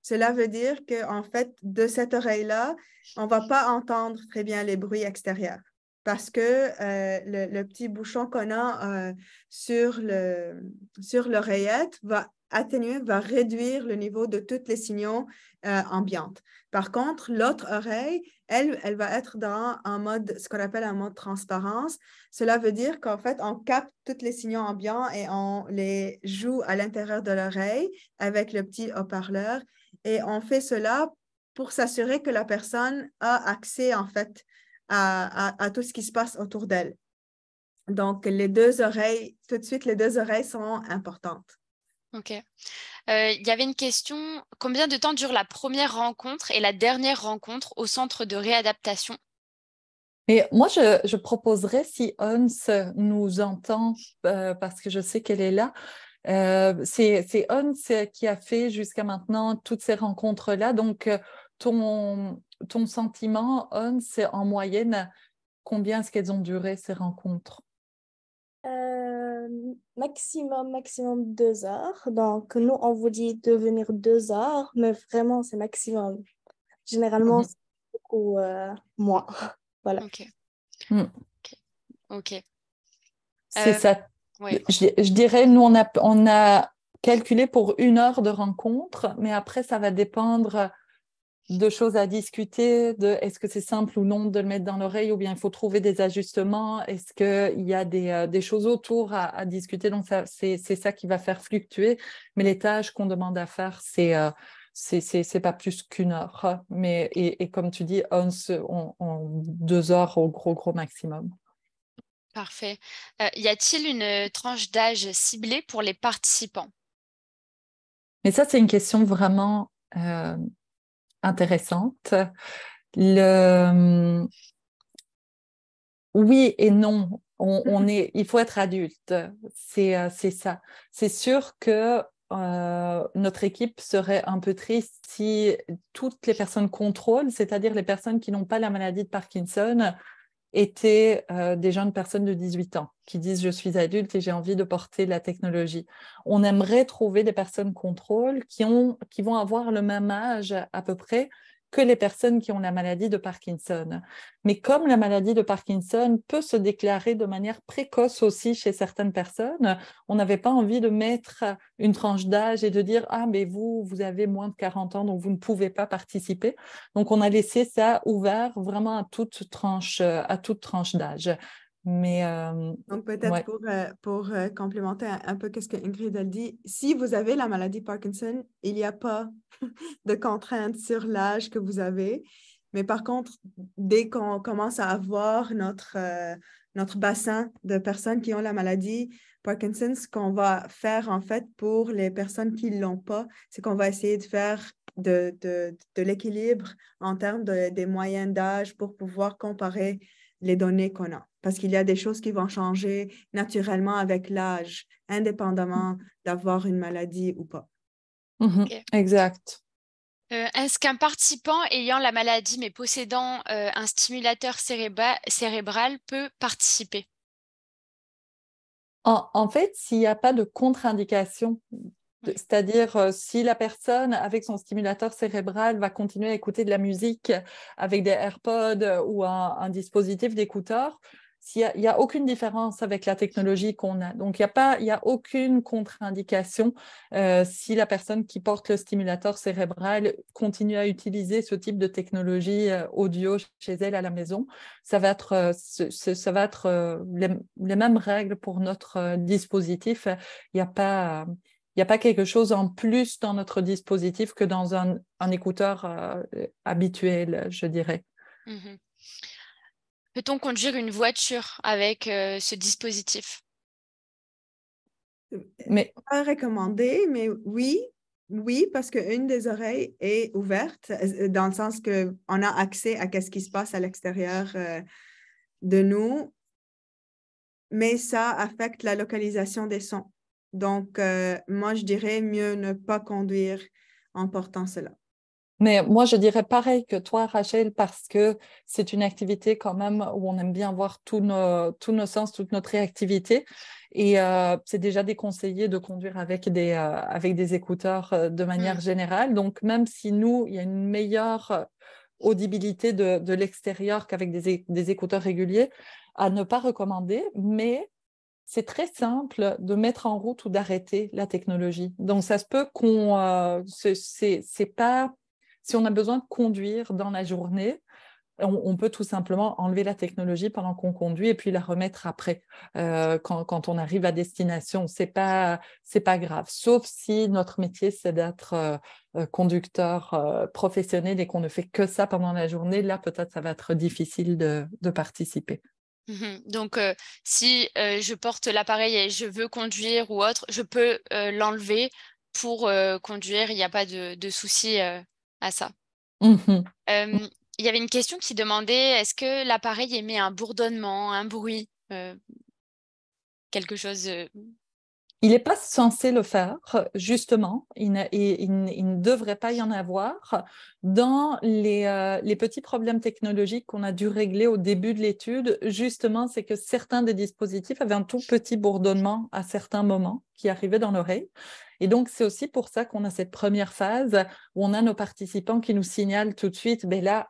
Cela veut dire que, en fait, de cette oreille-là, on ne va pas entendre très bien les bruits extérieurs parce que euh, le, petit bouchon qu'on a euh, sur l'oreillette va atténuer va réduire le niveau de tous les signaux euh, ambiantes. Par contre, l'autre oreille, elle, elle va être dans un mode, ce qu'on appelle un mode transparence. Cela veut dire qu'en fait, on capte tous les signaux ambiants et on les joue à l'intérieur de l'oreille avec le petit haut-parleur. Et on fait cela pour s'assurer que la personne a accès, en fait, à tout ce qui se passe autour d'elle. Donc, les deux oreilles, tout de suite, les deux oreilles sont importantes. Ok. Euh, il y avait une question, combien de temps dure la première rencontre et la dernière rencontre au centre de réadaptation moi, je, proposerais, si Hans nous entend, euh, parce que je sais qu'elle est là, euh, c'est Hans qui a fait jusqu'à maintenant toutes ces rencontres-là. Donc, ton, ton sentiment, Hans, en moyenne, combien ce qu'elles ont duré ces rencontres euh, maximum, maximum deux heures. Donc, nous, on vous dit de venir deux heures, mais vraiment, c'est maximum. Généralement, ou mhm. c'est beaucoup euh, moins. [LAUGHS] voilà. Mm. Ok. Ok. C'est euh, ça. Je, dirais, nous, on on a calculé pour une heure de rencontre, mais après, ça va dépendre de choses à discuter, de est-ce que c'est simple ou non de le mettre dans l'oreille, ou bien il faut trouver des ajustements, est-ce qu'il y a des, euh, des choses autour à, discuter. Donc, c'est ça qui va faire fluctuer. Mais les tâches qu'on demande à faire, c'est... n'est euh, c'est pas plus qu'une heure, mais et, et, comme tu dis, on, on, deux heures au gros gros maximum. Parfait. Euh, y a-t-il une tranche d'âge ciblée pour les participants Mais ça, c'est une question vraiment intéressante. Hum, oui et non. Mhm. On, est, il faut être adulte, c'est euh, ça. C'est sûr que euh, notre équipe serait un peu triste si toutes les personnes contrôlent, c'est-à-dire les personnes qui n'ont pas la maladie de Parkinson, étaient euh, des jeunes personnes de 18 ans qui disent je suis adulte et j'ai envie de porter la technologie. On aimerait trouver des personnes contrôle qui vont avoir le même âge à peu près, que les personnes qui ont la maladie de Parkinson. Mais comme la maladie de Parkinson peut se déclarer de manière précoce aussi chez certaines personnes, on n'avait pas envie de mettre une tranche d'âge et de dire Ah, mais vous, vous avez moins de 40 ans, donc vous ne pouvez pas participer. Donc on a laissé ça ouvert vraiment à toute tranche, à toute tranche d'âge. Mais, Donc, peut-être pour, pour complémenter un, peu peu ce que Ingrid a dit, si vous avez la maladie Parkinson, il n'y a pas [LAUGHS] de contrainte sur l'âge que vous avez. Mais par contre, dès qu'on commence à avoir notre, notre bassin de personnes qui ont la maladie Parkinson, ce qu'on va faire en fait pour les personnes qui ne l'ont pas, c'est qu'on va essayer de faire de, de, de l'équilibre en termes de, des moyens d'âge pour pouvoir comparer les données qu'on a. Parce qu'il y a des choses qui vont changer naturellement avec l'âge, indépendamment d'avoir une maladie ou pas. Mhm. Exact. Euh, est-ce qu'un participant ayant la maladie mais possédant euh, un stimulateur cérébral peut participer en, fait, s'il n'y a pas de contre-indication c'est-à-dire, euh, si la personne, avec son stimulateur cérébral, va continuer à écouter de la musique avec des AirPods ou un, dispositif d'écouteur, il n'y a, aucune différence avec la technologie qu'on a. Donc, il n'y a, a, aucune contre-indication euh, si la personne qui porte le stimulateur cérébral continue à utiliser ce type de technologie euh, audio chez elle à la maison. Ça va être, ça va être les, les, mêmes règles pour notre dispositif. Il n'y a pas il n'y a pas quelque chose en plus dans notre dispositif que dans un, écouteur euh, habituel, je dirais. Mmh Peut-on conduire une voiture avec euh, ce dispositif mais... Pas recommandé, mais oui, oui, parce qu'une des oreilles est ouverte, dans le sens qu'on a accès à ce qui se passe à l'extérieur euh, de nous, mais ça affecte la localisation des sons. Donc, euh, moi, je dirais mieux ne pas conduire en portant cela. Mais moi, je dirais pareil que toi, Rachel, parce que c'est une activité quand même où on aime bien voir tous nos, sens, toute notre réactivité. Et euh, c'est déjà déconseillé de conduire avec des, euh, avec des écouteurs de manière mm. générale. Donc, même si nous, il y a une meilleure audibilité de, l'extérieur qu'avec des écouteurs réguliers, à ne pas recommander. Mais c'est très simple de mettre en route ou d'arrêter la technologie. Donc, ça se peut qu'on. Euh, si on a besoin de conduire dans la journée, on, peut tout simplement enlever la technologie pendant qu'on conduit et puis la remettre après, euh, quand, on arrive à destination. C'est pas, pas grave. Sauf si notre métier, c'est d'être euh, conducteur professionnel et qu'on ne fait que ça pendant la journée. Là, peut-être, ça va être difficile de, de participer. Mmh Donc, euh, si euh, je porte l'appareil et je veux conduire ou autre, je peux euh, l'enlever pour conduire. Il n'y a pas de, souci à ça. Mmh mmh. Il y avait une question qui demandait est-ce que l'appareil émet un bourdonnement, un bruit, quelque chose il n'est pas censé le faire, justement. Il ne, devrait pas y en avoir. Dans euh, les, petits problèmes technologiques qu'on a dû régler au début de l'étude, justement, c'est que certains des dispositifs avaient un tout petit bourdonnement à certains moments qui arrivait dans l'oreille. Et donc, c'est aussi pour ça qu'on a cette première phase où on a nos participants qui nous signalent tout de suite, ben là,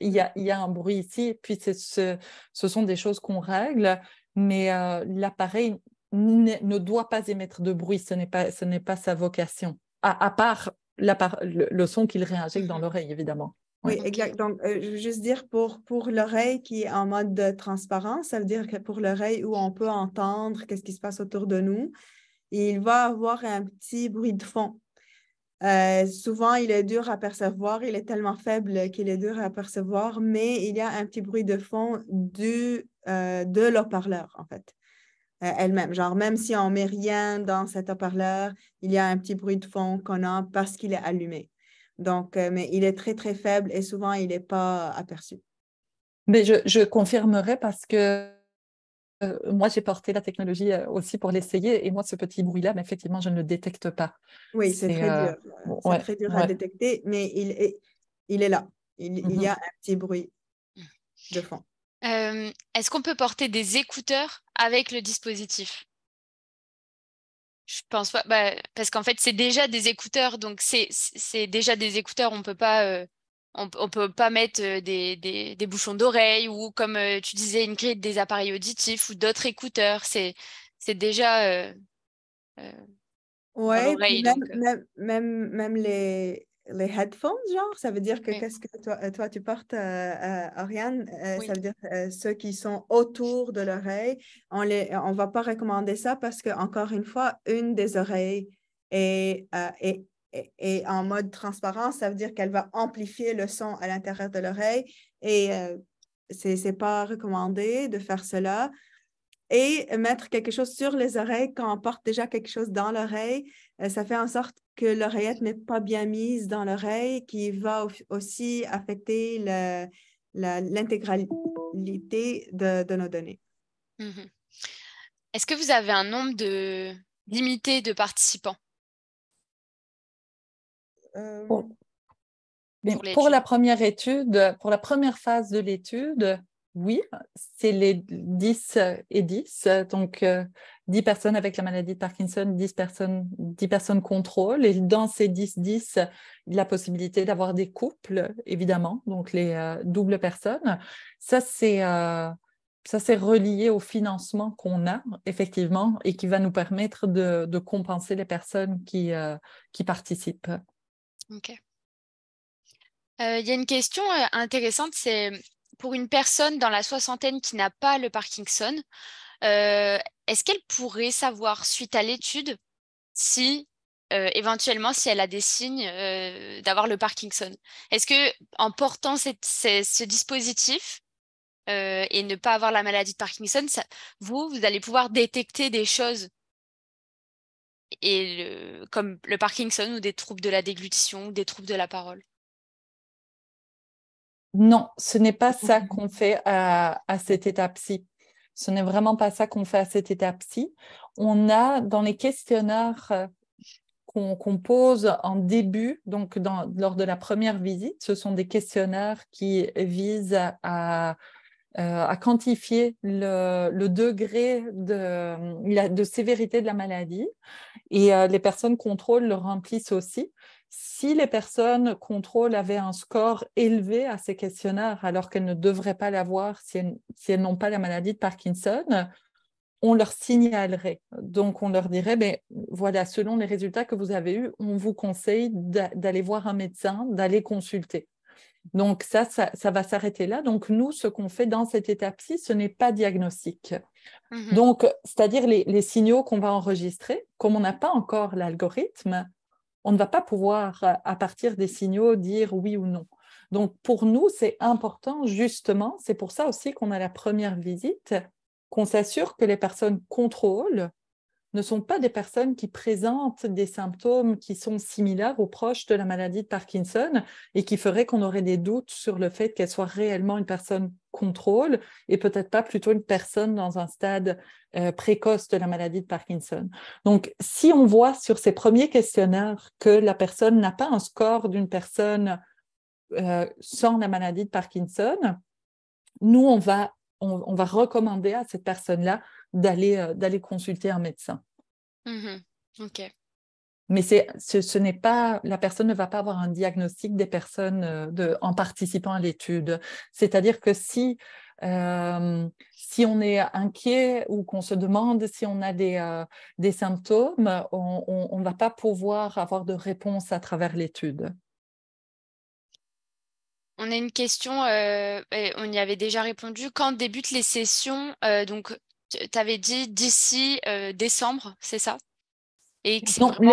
il y, a, un bruit ici, puis ce, sont des choses qu'on règle mais euh, l'appareil ne doit pas émettre de bruit, ce n'est pas, ce n'est pas sa vocation, à, part, la le, son qu'il réinjecte dans mhm. l'oreille, évidemment. Oui, exact. Donc, euh, je veux juste dire pour, pour l'oreille qui est en mode de transparence, ça veut dire que pour l'oreille où on peut entendre qu'est-ce qui se passe autour de nous, il va avoir un petit bruit de fond. Euh, souvent, il est dur à percevoir, il est tellement faible qu'il est dur à percevoir, mais il y a un petit bruit de fond du, euh, de l'eau parleur en fait. Euh, elle-même. Genre, même si on ne met rien dans cet haut-parleur, il y a un petit bruit de fond qu'on a parce qu'il est allumé. Donc, euh, mais il est très, très faible et souvent, il n'est pas aperçu. Mais je, confirmerai parce que euh, moi, j'ai porté la technologie aussi pour l'essayer et moi, ce petit bruit-là, mais effectivement, je ne le détecte pas. Oui, c'est très dur. à détecter, mais il est, là. il y mhm. a un petit bruit de fond. Euh, est-ce qu'on peut porter des écouteurs avec le dispositif Je pense pas, bah, parce qu'en fait, c'est déjà des écouteurs, donc c'est déjà des écouteurs, on ne peut pas. Euh, on, peut pas mettre euh, des, bouchons d'oreille ou, comme tu disais, une grille des appareils auditifs ou d'autres écouteurs. C'est déjà. ouais, même, même, même les, les headphones, genre, ça veut dire que qu'est-ce que toi, euh, toi, tu portes, Ariane, euh, euh, ça veut dire ceux qui sont autour de l'oreille, on ne on va pas recommander ça parce que, encore une fois, une des oreilles est, est, en mode transparence, ça veut dire qu'elle va amplifier le son à l'intérieur de l'oreille et c'est ce n'est pas recommandé de faire cela. Et mettre quelque chose sur les oreilles quand on porte déjà quelque chose dans l'oreille, ça fait en sorte que l'oreillette n'est pas bien mise dans l'oreille, qui va aussi affecter l'intégralité de, nos données. Mhm. Est-ce que vous avez un nombre de, limité de participants euh, pour la première étude, pour la première phase de l'étude, oui, c'est les 10 et 10. Donc, 10 euh, personnes avec la maladie de Parkinson, 10 personnes, 10 personnes contrôle. Et dans ces 10-10, la possibilité d'avoir des couples, évidemment, donc les euh, doubles personnes. Ça, c'est. Euh, ça, c'est relié au financement qu'on a, effectivement, et qui va nous permettre de, compenser les personnes qui, qui participent. OK. Il y a une question intéressante, c'est pour une personne dans la soixantaine qui n'a pas le Parkinson, euh, est-ce qu'elle pourrait savoir, suite à l'étude, si euh, éventuellement, si elle a des signes euh, d'avoir le Parkinson Est-ce que en portant ce dispositif et ne pas avoir la maladie de Parkinson, vous, vous allez pouvoir détecter des choses et comme le Parkinson ou des troubles de la déglutition ou des troubles de la parole non, ce n'est pas ça qu'on fait à, à cette étape-ci. Ce n'est vraiment pas ça qu'on fait à cette étape-ci. On a dans les questionnaires euh, qu'on pose en début, donc lors de la première visite, ce sont des questionnaires qui visent à, euh, quantifier le, degré de, de, sévérité de la maladie. Et euh, les personnes contrôles le remplissent aussi si les personnes contrôlées avaient un score élevé à ces questionnaires, alors qu'elles ne devraient pas l'avoir si elles, n'ont pas la maladie de Parkinson, on leur signalerait. Donc, on leur dirait, mais ben, voilà, selon les résultats que vous avez eus, on vous conseille d'aller voir un médecin, d'aller consulter. Donc, ça, ça, va s'arrêter là. Donc, nous, ce qu'on fait dans cette étape-ci, ce n'est pas diagnostique. Mmh Donc, c'est-à-dire les, signaux qu'on va enregistrer, comme on n'a pas encore l'algorithme, on ne va pas pouvoir, euh, à partir des signaux, dire oui ou non. Donc, pour nous, c'est important, justement, c'est pour ça aussi qu'on a la première visite, qu'on s'assure que les personnes contrôlent ne sont pas des personnes qui présentent des symptômes qui sont similaires aux proches de la maladie de Parkinson et qui feraient qu'on aurait des doutes sur le fait qu'elle soit réellement une personne contrôle et peut-être pas plutôt une personne dans un stade euh, précoce de la maladie de Parkinson. Donc, si on voit sur ces premiers questionnaires que la personne n'a pas un score d'une personne euh, sans la maladie de Parkinson, nous, on va on, va recommander à cette personne-là d'aller euh, consulter un médecin. Mm-hmm. Mais ce, n'est pas la personne ne va pas avoir un diagnostic des personnes euh, en participant à l'étude. C'est-à-dire que euh, si on est inquiet ou qu'on se demande si on a des, des symptômes, on ne va pas pouvoir avoir de réponse à travers l'étude on a une question, euh, on y avait déjà répondu. Quand débutent les sessions euh, Donc, tu avais dit d'ici euh, décembre, c'est ça les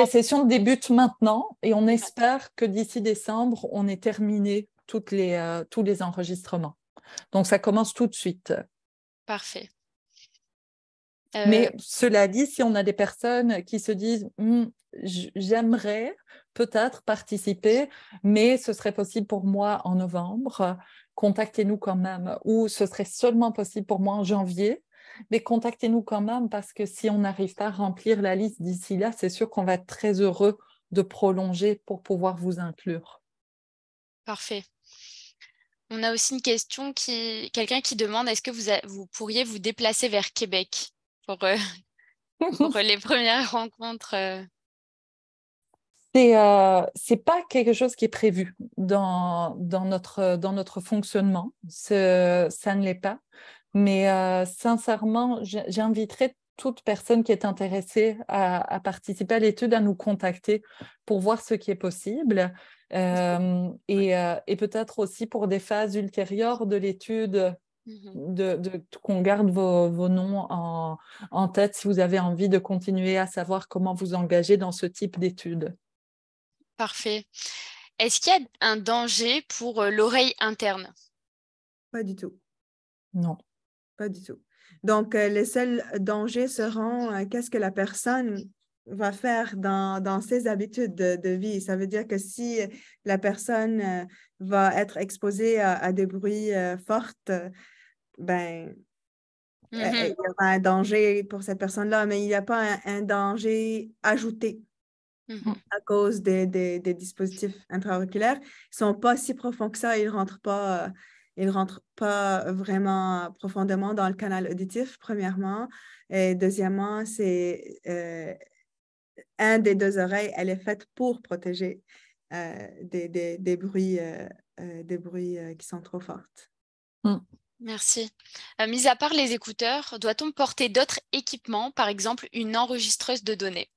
sessions débutent maintenant et on espère que d'ici décembre, on ait terminé les, tous les enregistrements. Donc, ça commence tout de suite. Parfait. Mais cela dit, si on a des personnes qui se disent «Hum, j'aimerais, peut-être participer, mais ce serait possible pour moi en novembre. Contactez-nous quand même, ou ce serait seulement possible pour moi en janvier. Mais contactez-nous quand même parce que si on n'arrive pas à remplir la liste d'ici là, c'est sûr qu'on va être très heureux de prolonger pour pouvoir vous inclure. Parfait. On a aussi une question qui quelqu'un qui demande est-ce que vous, pourriez vous déplacer vers Québec pour euh, [LAUGHS] [LAUGHS] les premières rencontres euh, c'est euh, pas quelque chose qui est prévu dans, dans, notre, dans notre fonctionnement. Ça ne l'est pas. Mais euh, sincèrement, j'inviterai toute personne qui est intéressée à, participer à l'étude à nous contacter pour voir ce qui est possible. Euh, euh, et, peut-être aussi pour des phases ultérieures de l'étude, mm-hmm. de, qu'on garde vos, noms en, tête si vous avez envie de continuer à savoir comment vous engager dans ce type d'étude. Parfait. Est-ce qu'il y a un danger pour euh, l'oreille interne Pas du tout. Non. Pas du tout. Donc, euh, les seuls dangers seront euh, qu'est-ce que la personne va faire dans, ses habitudes de, vie. Ça veut dire que si la personne va être exposée à, des bruits forts, ben, mm-hmm. il y aura un danger pour cette personne-là, mais il n'y a pas un, danger ajouté Mm-hmm. à cause des, des, dispositifs intraoculaires. Ils ne sont pas si profonds que ça, ils ne rentrent, pas, euh, ils rentrent pas vraiment profondément dans le canal auditif, premièrement. Et deuxièmement, c'est euh, un des deux oreilles, elle est faite pour protéger euh, des, des, bruits, des bruits qui sont trop forts. Mm. Merci. mis à part les écouteurs, doit-on porter d'autres équipements, par exemple une enregistreuse de données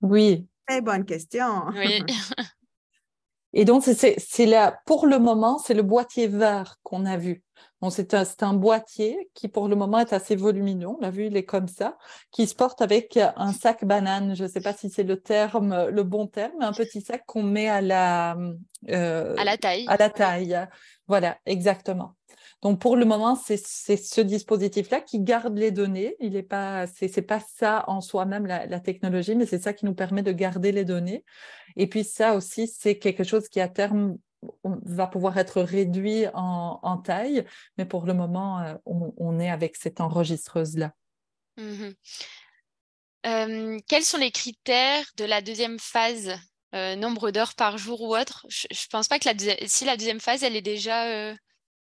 Oui, bonne question. [LAUGHS] Et donc, c'est là, pour le moment, c'est le boîtier vert qu'on a vu. Bon, c'est un, boîtier qui, pour le moment, est assez volumineux. On l'a vu, il est comme ça, qui se porte avec un sac banane. Je ne sais pas si c'est le terme, le bon terme, un petit sac qu'on met à la, euh, à la taille. À la taille. Voilà, exactement. Donc pour le moment, c'est ce dispositif-là qui garde les données. Il n'est pas, c'est pas ça en soi-même la, technologie, mais c'est ça qui nous permet de garder les données. Et puis ça aussi, c'est quelque chose qui à terme va pouvoir être réduit en, taille, mais pour le moment, euh, on, est avec cette enregistreuse-là. Mmh euh, quels sont les critères de la deuxième phase euh, nombre d'heures par jour ou autre. Je, ne pense pas que si la deuxième phase, elle est déjà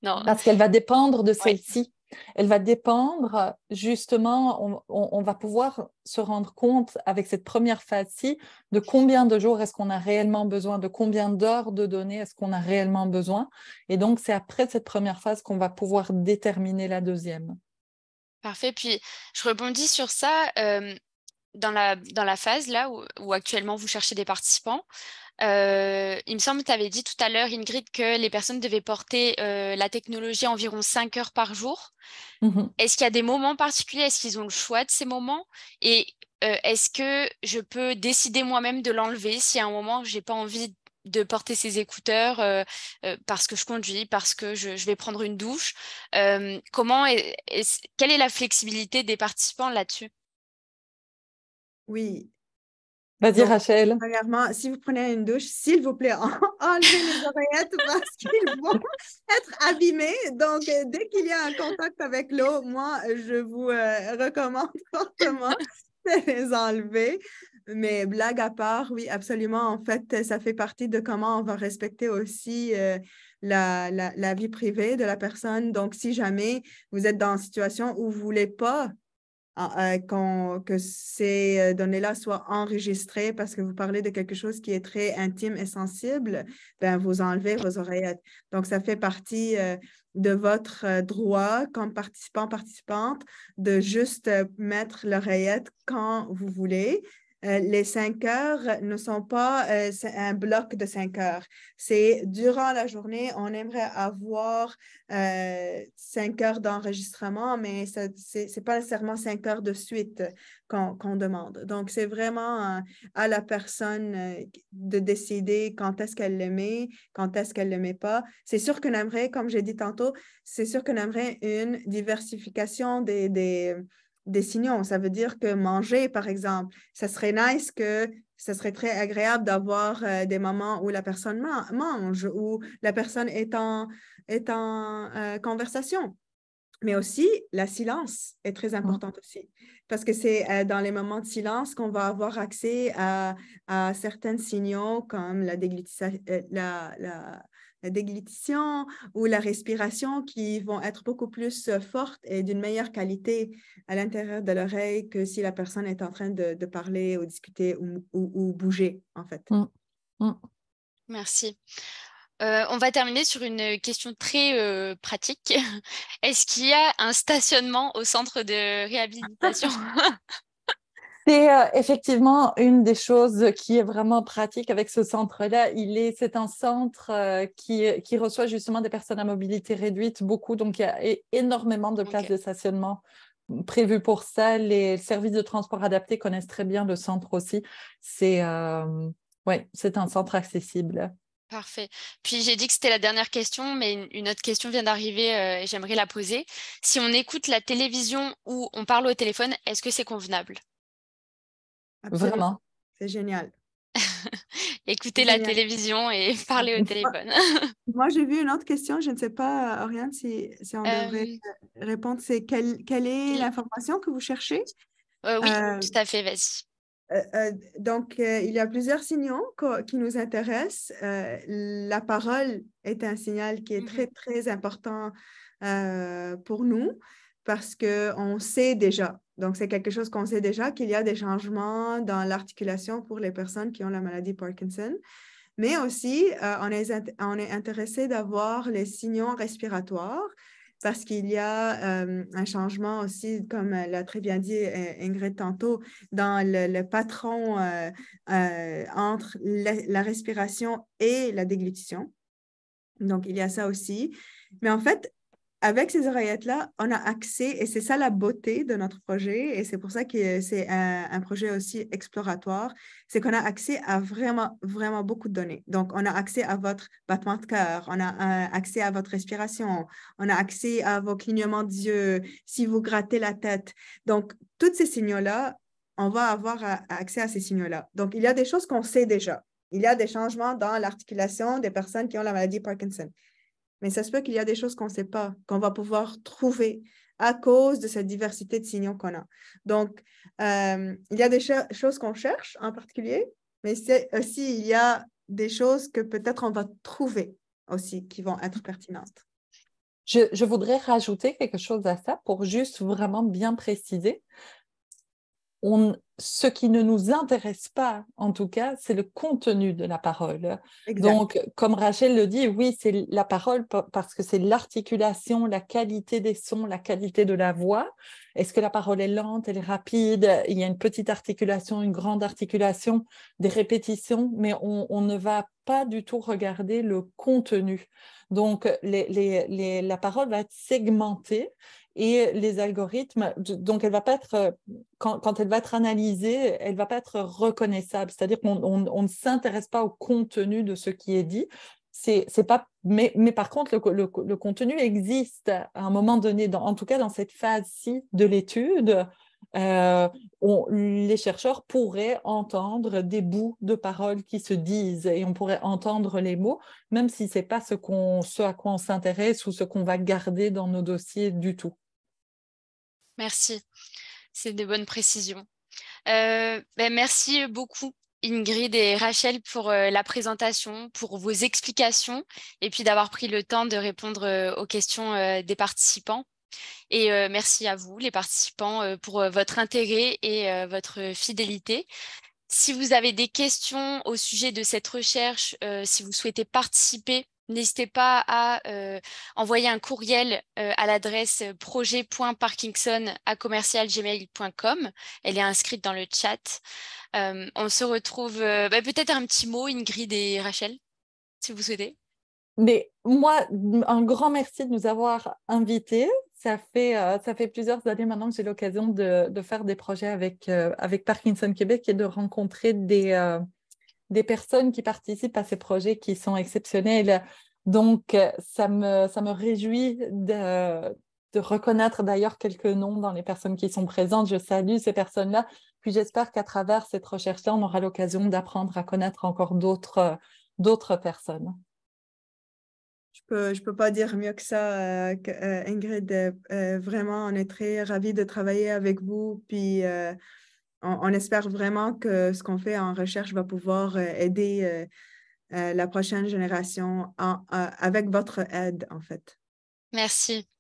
parce qu'elle va dépendre de celle-ci. Elle va dépendre, justement, on, va pouvoir se rendre compte avec cette première phase-ci de combien de jours est-ce qu'on a réellement besoin, de combien d'heures de données est-ce qu'on a réellement besoin. Et donc, c'est après cette première phase qu'on va pouvoir déterminer la deuxième. Parfait. Puis, je rebondis sur ça. Euh, dans, la, dans la phase là où, actuellement vous cherchez des participants, euh, il me semble que tu avais dit tout à l'heure, Ingrid, que les personnes devaient porter euh, la technologie environ 5 heures par jour. Mhm. Est-ce qu'il y a des moments particuliers Est-ce qu'ils ont le choix de ces moments Et euh, est-ce que je peux décider moi-même de l'enlever si à un moment, je n'ai pas envie de porter ces écouteurs parce que je conduis, parce que je, vais prendre une douche comment quelle est la flexibilité des participants là-dessus Oui, Vas-y Rachel. Premièrement, si vous prenez une douche, s'il vous plaît, [LAUGHS] enlevez les oreillettes parce qu'ils vont [LAUGHS] être abîmés. Donc, euh, dès qu'il y a un contact avec l'eau, moi, je vous euh, recommande [LAUGHS] fortement de les enlever. Mais blague à part, oui, absolument. En fait, ça fait partie de comment on va respecter aussi euh, la, la, la, vie privée de la personne. Donc, si jamais vous êtes dans une situation où vous ne voulez pas euh, que ces euh, données-là soient enregistrées parce que vous parlez de quelque chose qui est très intime et sensible, ben, vous enlevez vos oreillettes. Donc, ça fait partie euh, de votre droit comme participant, participante, de juste mettre l'oreillette quand vous voulez euh, les cinq heures ne sont pas euh, un bloc de cinq heures. C'est durant la journée, on aimerait avoir euh, cinq heures d'enregistrement, mais ce n'est pas nécessairement cinq heures de suite qu'on demande. Donc, c'est vraiment à la personne de décider quand est-ce qu'elle le met, quand est-ce qu'elle ne le met pas. C'est sûr qu'on aimerait, comme j'ai dit tantôt, c'est sûr qu'on aimerait une diversification des des signaux. Ça veut dire que manger, par exemple, ça serait nice que ça serait très agréable d'avoir euh, des moments où la personne mange, où la personne est en, est en euh, conversation. Mais aussi, la silence est très mmh. importante aussi, parce que c'est euh, dans les moments de silence qu'on va avoir accès à, à certains signaux comme la, la, la, la déglutition ou la respiration qui vont être beaucoup plus euh, fortes et d'une meilleure qualité à l'intérieur de l'oreille que si la personne est en train de, parler ou discuter ou, bouger, en fait. Mmh. Mmh. Merci. Euh, on va terminer sur une question très euh, pratique. [LAUGHS] Est-ce qu'il y a un stationnement au centre de réhabilitation [LAUGHS] C'est euh, effectivement une des choses qui est vraiment pratique avec ce centre-là. Il est, c'est un centre euh, qui, reçoit justement des personnes à mobilité réduite, beaucoup, donc il y a énormément de places de stationnement prévues pour ça. Les services de transport adaptés connaissent très bien le centre aussi. C'est euh, c'est un centre accessible. Parfait. Puis j'ai dit que c'était la dernière question, mais une autre question vient d'arriver et j'aimerais la poser. Si on écoute la télévision ou on parle au téléphone, est-ce que c'est convenable Vraiment. C'est génial. [LAUGHS] Écoutez la télévision et [LAUGHS] parler au téléphone. [LAUGHS] Moi, j'ai vu une autre question, je ne sais pas, euh, Oriane, si, on devrait euh, répondre. C'est quelle, est l'information que vous cherchez euh, Oui, tout à fait, vas-y. donc, il y a plusieurs signaux qui nous intéressent. la parole est un signal qui est très, mhm. très important pour nous parce qu'on sait déjà donc, c'est quelque chose qu'on sait déjà qu'il y a des changements dans l'articulation pour les personnes qui ont la maladie Parkinson. Mais aussi, euh, on, est intéressé d'avoir les signaux respiratoires parce qu'il y a euh, un changement aussi, comme l'a très bien dit euh, Ingrid tantôt, dans le, patron entre la, respiration et la déglutition. Donc, il y a ça aussi. Mais en fait, avec ces oreillettes-là, on a accès, et c'est ça la beauté de notre projet, et c'est pour ça que c'est un, projet aussi exploratoire, c'est qu'on a accès à vraiment, vraiment beaucoup de données. Donc, on a accès à votre battement de cœur, on a euh, accès à votre respiration, on a accès à vos clignements d'yeux, si vous grattez la tête. Donc, tous ces signaux-là, on va avoir euh, accès à ces signaux-là. Donc, il y a des choses qu'on sait déjà. Il y a des changements dans l'articulation des personnes qui ont la maladie Parkinson. Mais ça se peut qu'il y a des choses qu'on ne sait pas, qu'on va pouvoir trouver à cause de cette diversité de signaux qu'on a. Donc, euh, il y a des choses qu'on cherche en particulier, mais aussi, il y a des choses que peut-être on va trouver aussi qui vont être pertinentes. Je, je, voudrais rajouter quelque chose à ça pour juste vraiment bien préciser on, ce qui ne nous intéresse pas, en tout cas, c'est le contenu de la parole. Donc, comme Rachel le dit, oui, c'est la parole parce que c'est l'articulation, la qualité des sons, la qualité de la voix. Est-ce que la parole est lente, elle est rapide Il y a une petite articulation, une grande articulation, des répétitions, mais on, ne va pas du tout regarder le contenu. Donc, la parole va être segmentée et les algorithmes, donc elle va pas être, euh, quand, elle va être analysée, elle ne va pas être reconnaissable. C'est-à-dire qu'on ne s'intéresse pas au contenu de ce qui est dit, c'est pas mais, par contre le, contenu existe à un moment donné en tout cas dans cette phase-ci de l'étude euh, les chercheurs pourraient entendre des bouts de paroles qui se disent et on pourrait entendre les mots même si ce n'est pas ce à quoi on s'intéresse ou ce qu'on va garder dans nos dossiers du tout Merci. C'est de bonnes précisions. Euh, ben, merci beaucoup Ingrid et Rachel pour euh, la présentation, pour vos explications et puis d'avoir pris le temps de répondre euh, aux questions des participants. Et merci à vous, les participants, pour votre intérêt et votre fidélité. Si vous avez des questions au sujet de cette recherche, euh, si vous souhaitez participer, n'hésitez pas à euh, envoyer un courriel euh, à l'adresse projet.parkinson à Elle est inscrite dans le chat. on se retrouve bah, peut-être un petit mot, Ingrid et Rachel, si vous souhaitez. Mais moi, un grand merci de nous avoir invités. Ça fait, euh, ça fait plusieurs années maintenant que j'ai l'occasion de, faire des projets avec, euh, avec Parkinson Québec et de rencontrer des, euh, des personnes qui participent à ces projets qui sont exceptionnels. Donc, ça me, ça me réjouit de, de reconnaître d'ailleurs quelques noms dans les personnes qui sont présentes. Je salue ces personnes-là. Puis j'espère qu'à travers cette recherche-là, on aura l'occasion d'apprendre à connaître encore d'autres personnes. Je je peux pas dire mieux que ça, euh, euh, Ingrid. Euh, vraiment, on est très ravis de travailler avec vous. Puis, on, espère vraiment que ce qu'on fait en recherche va pouvoir aider la prochaine génération avec votre aide, en fait. Merci.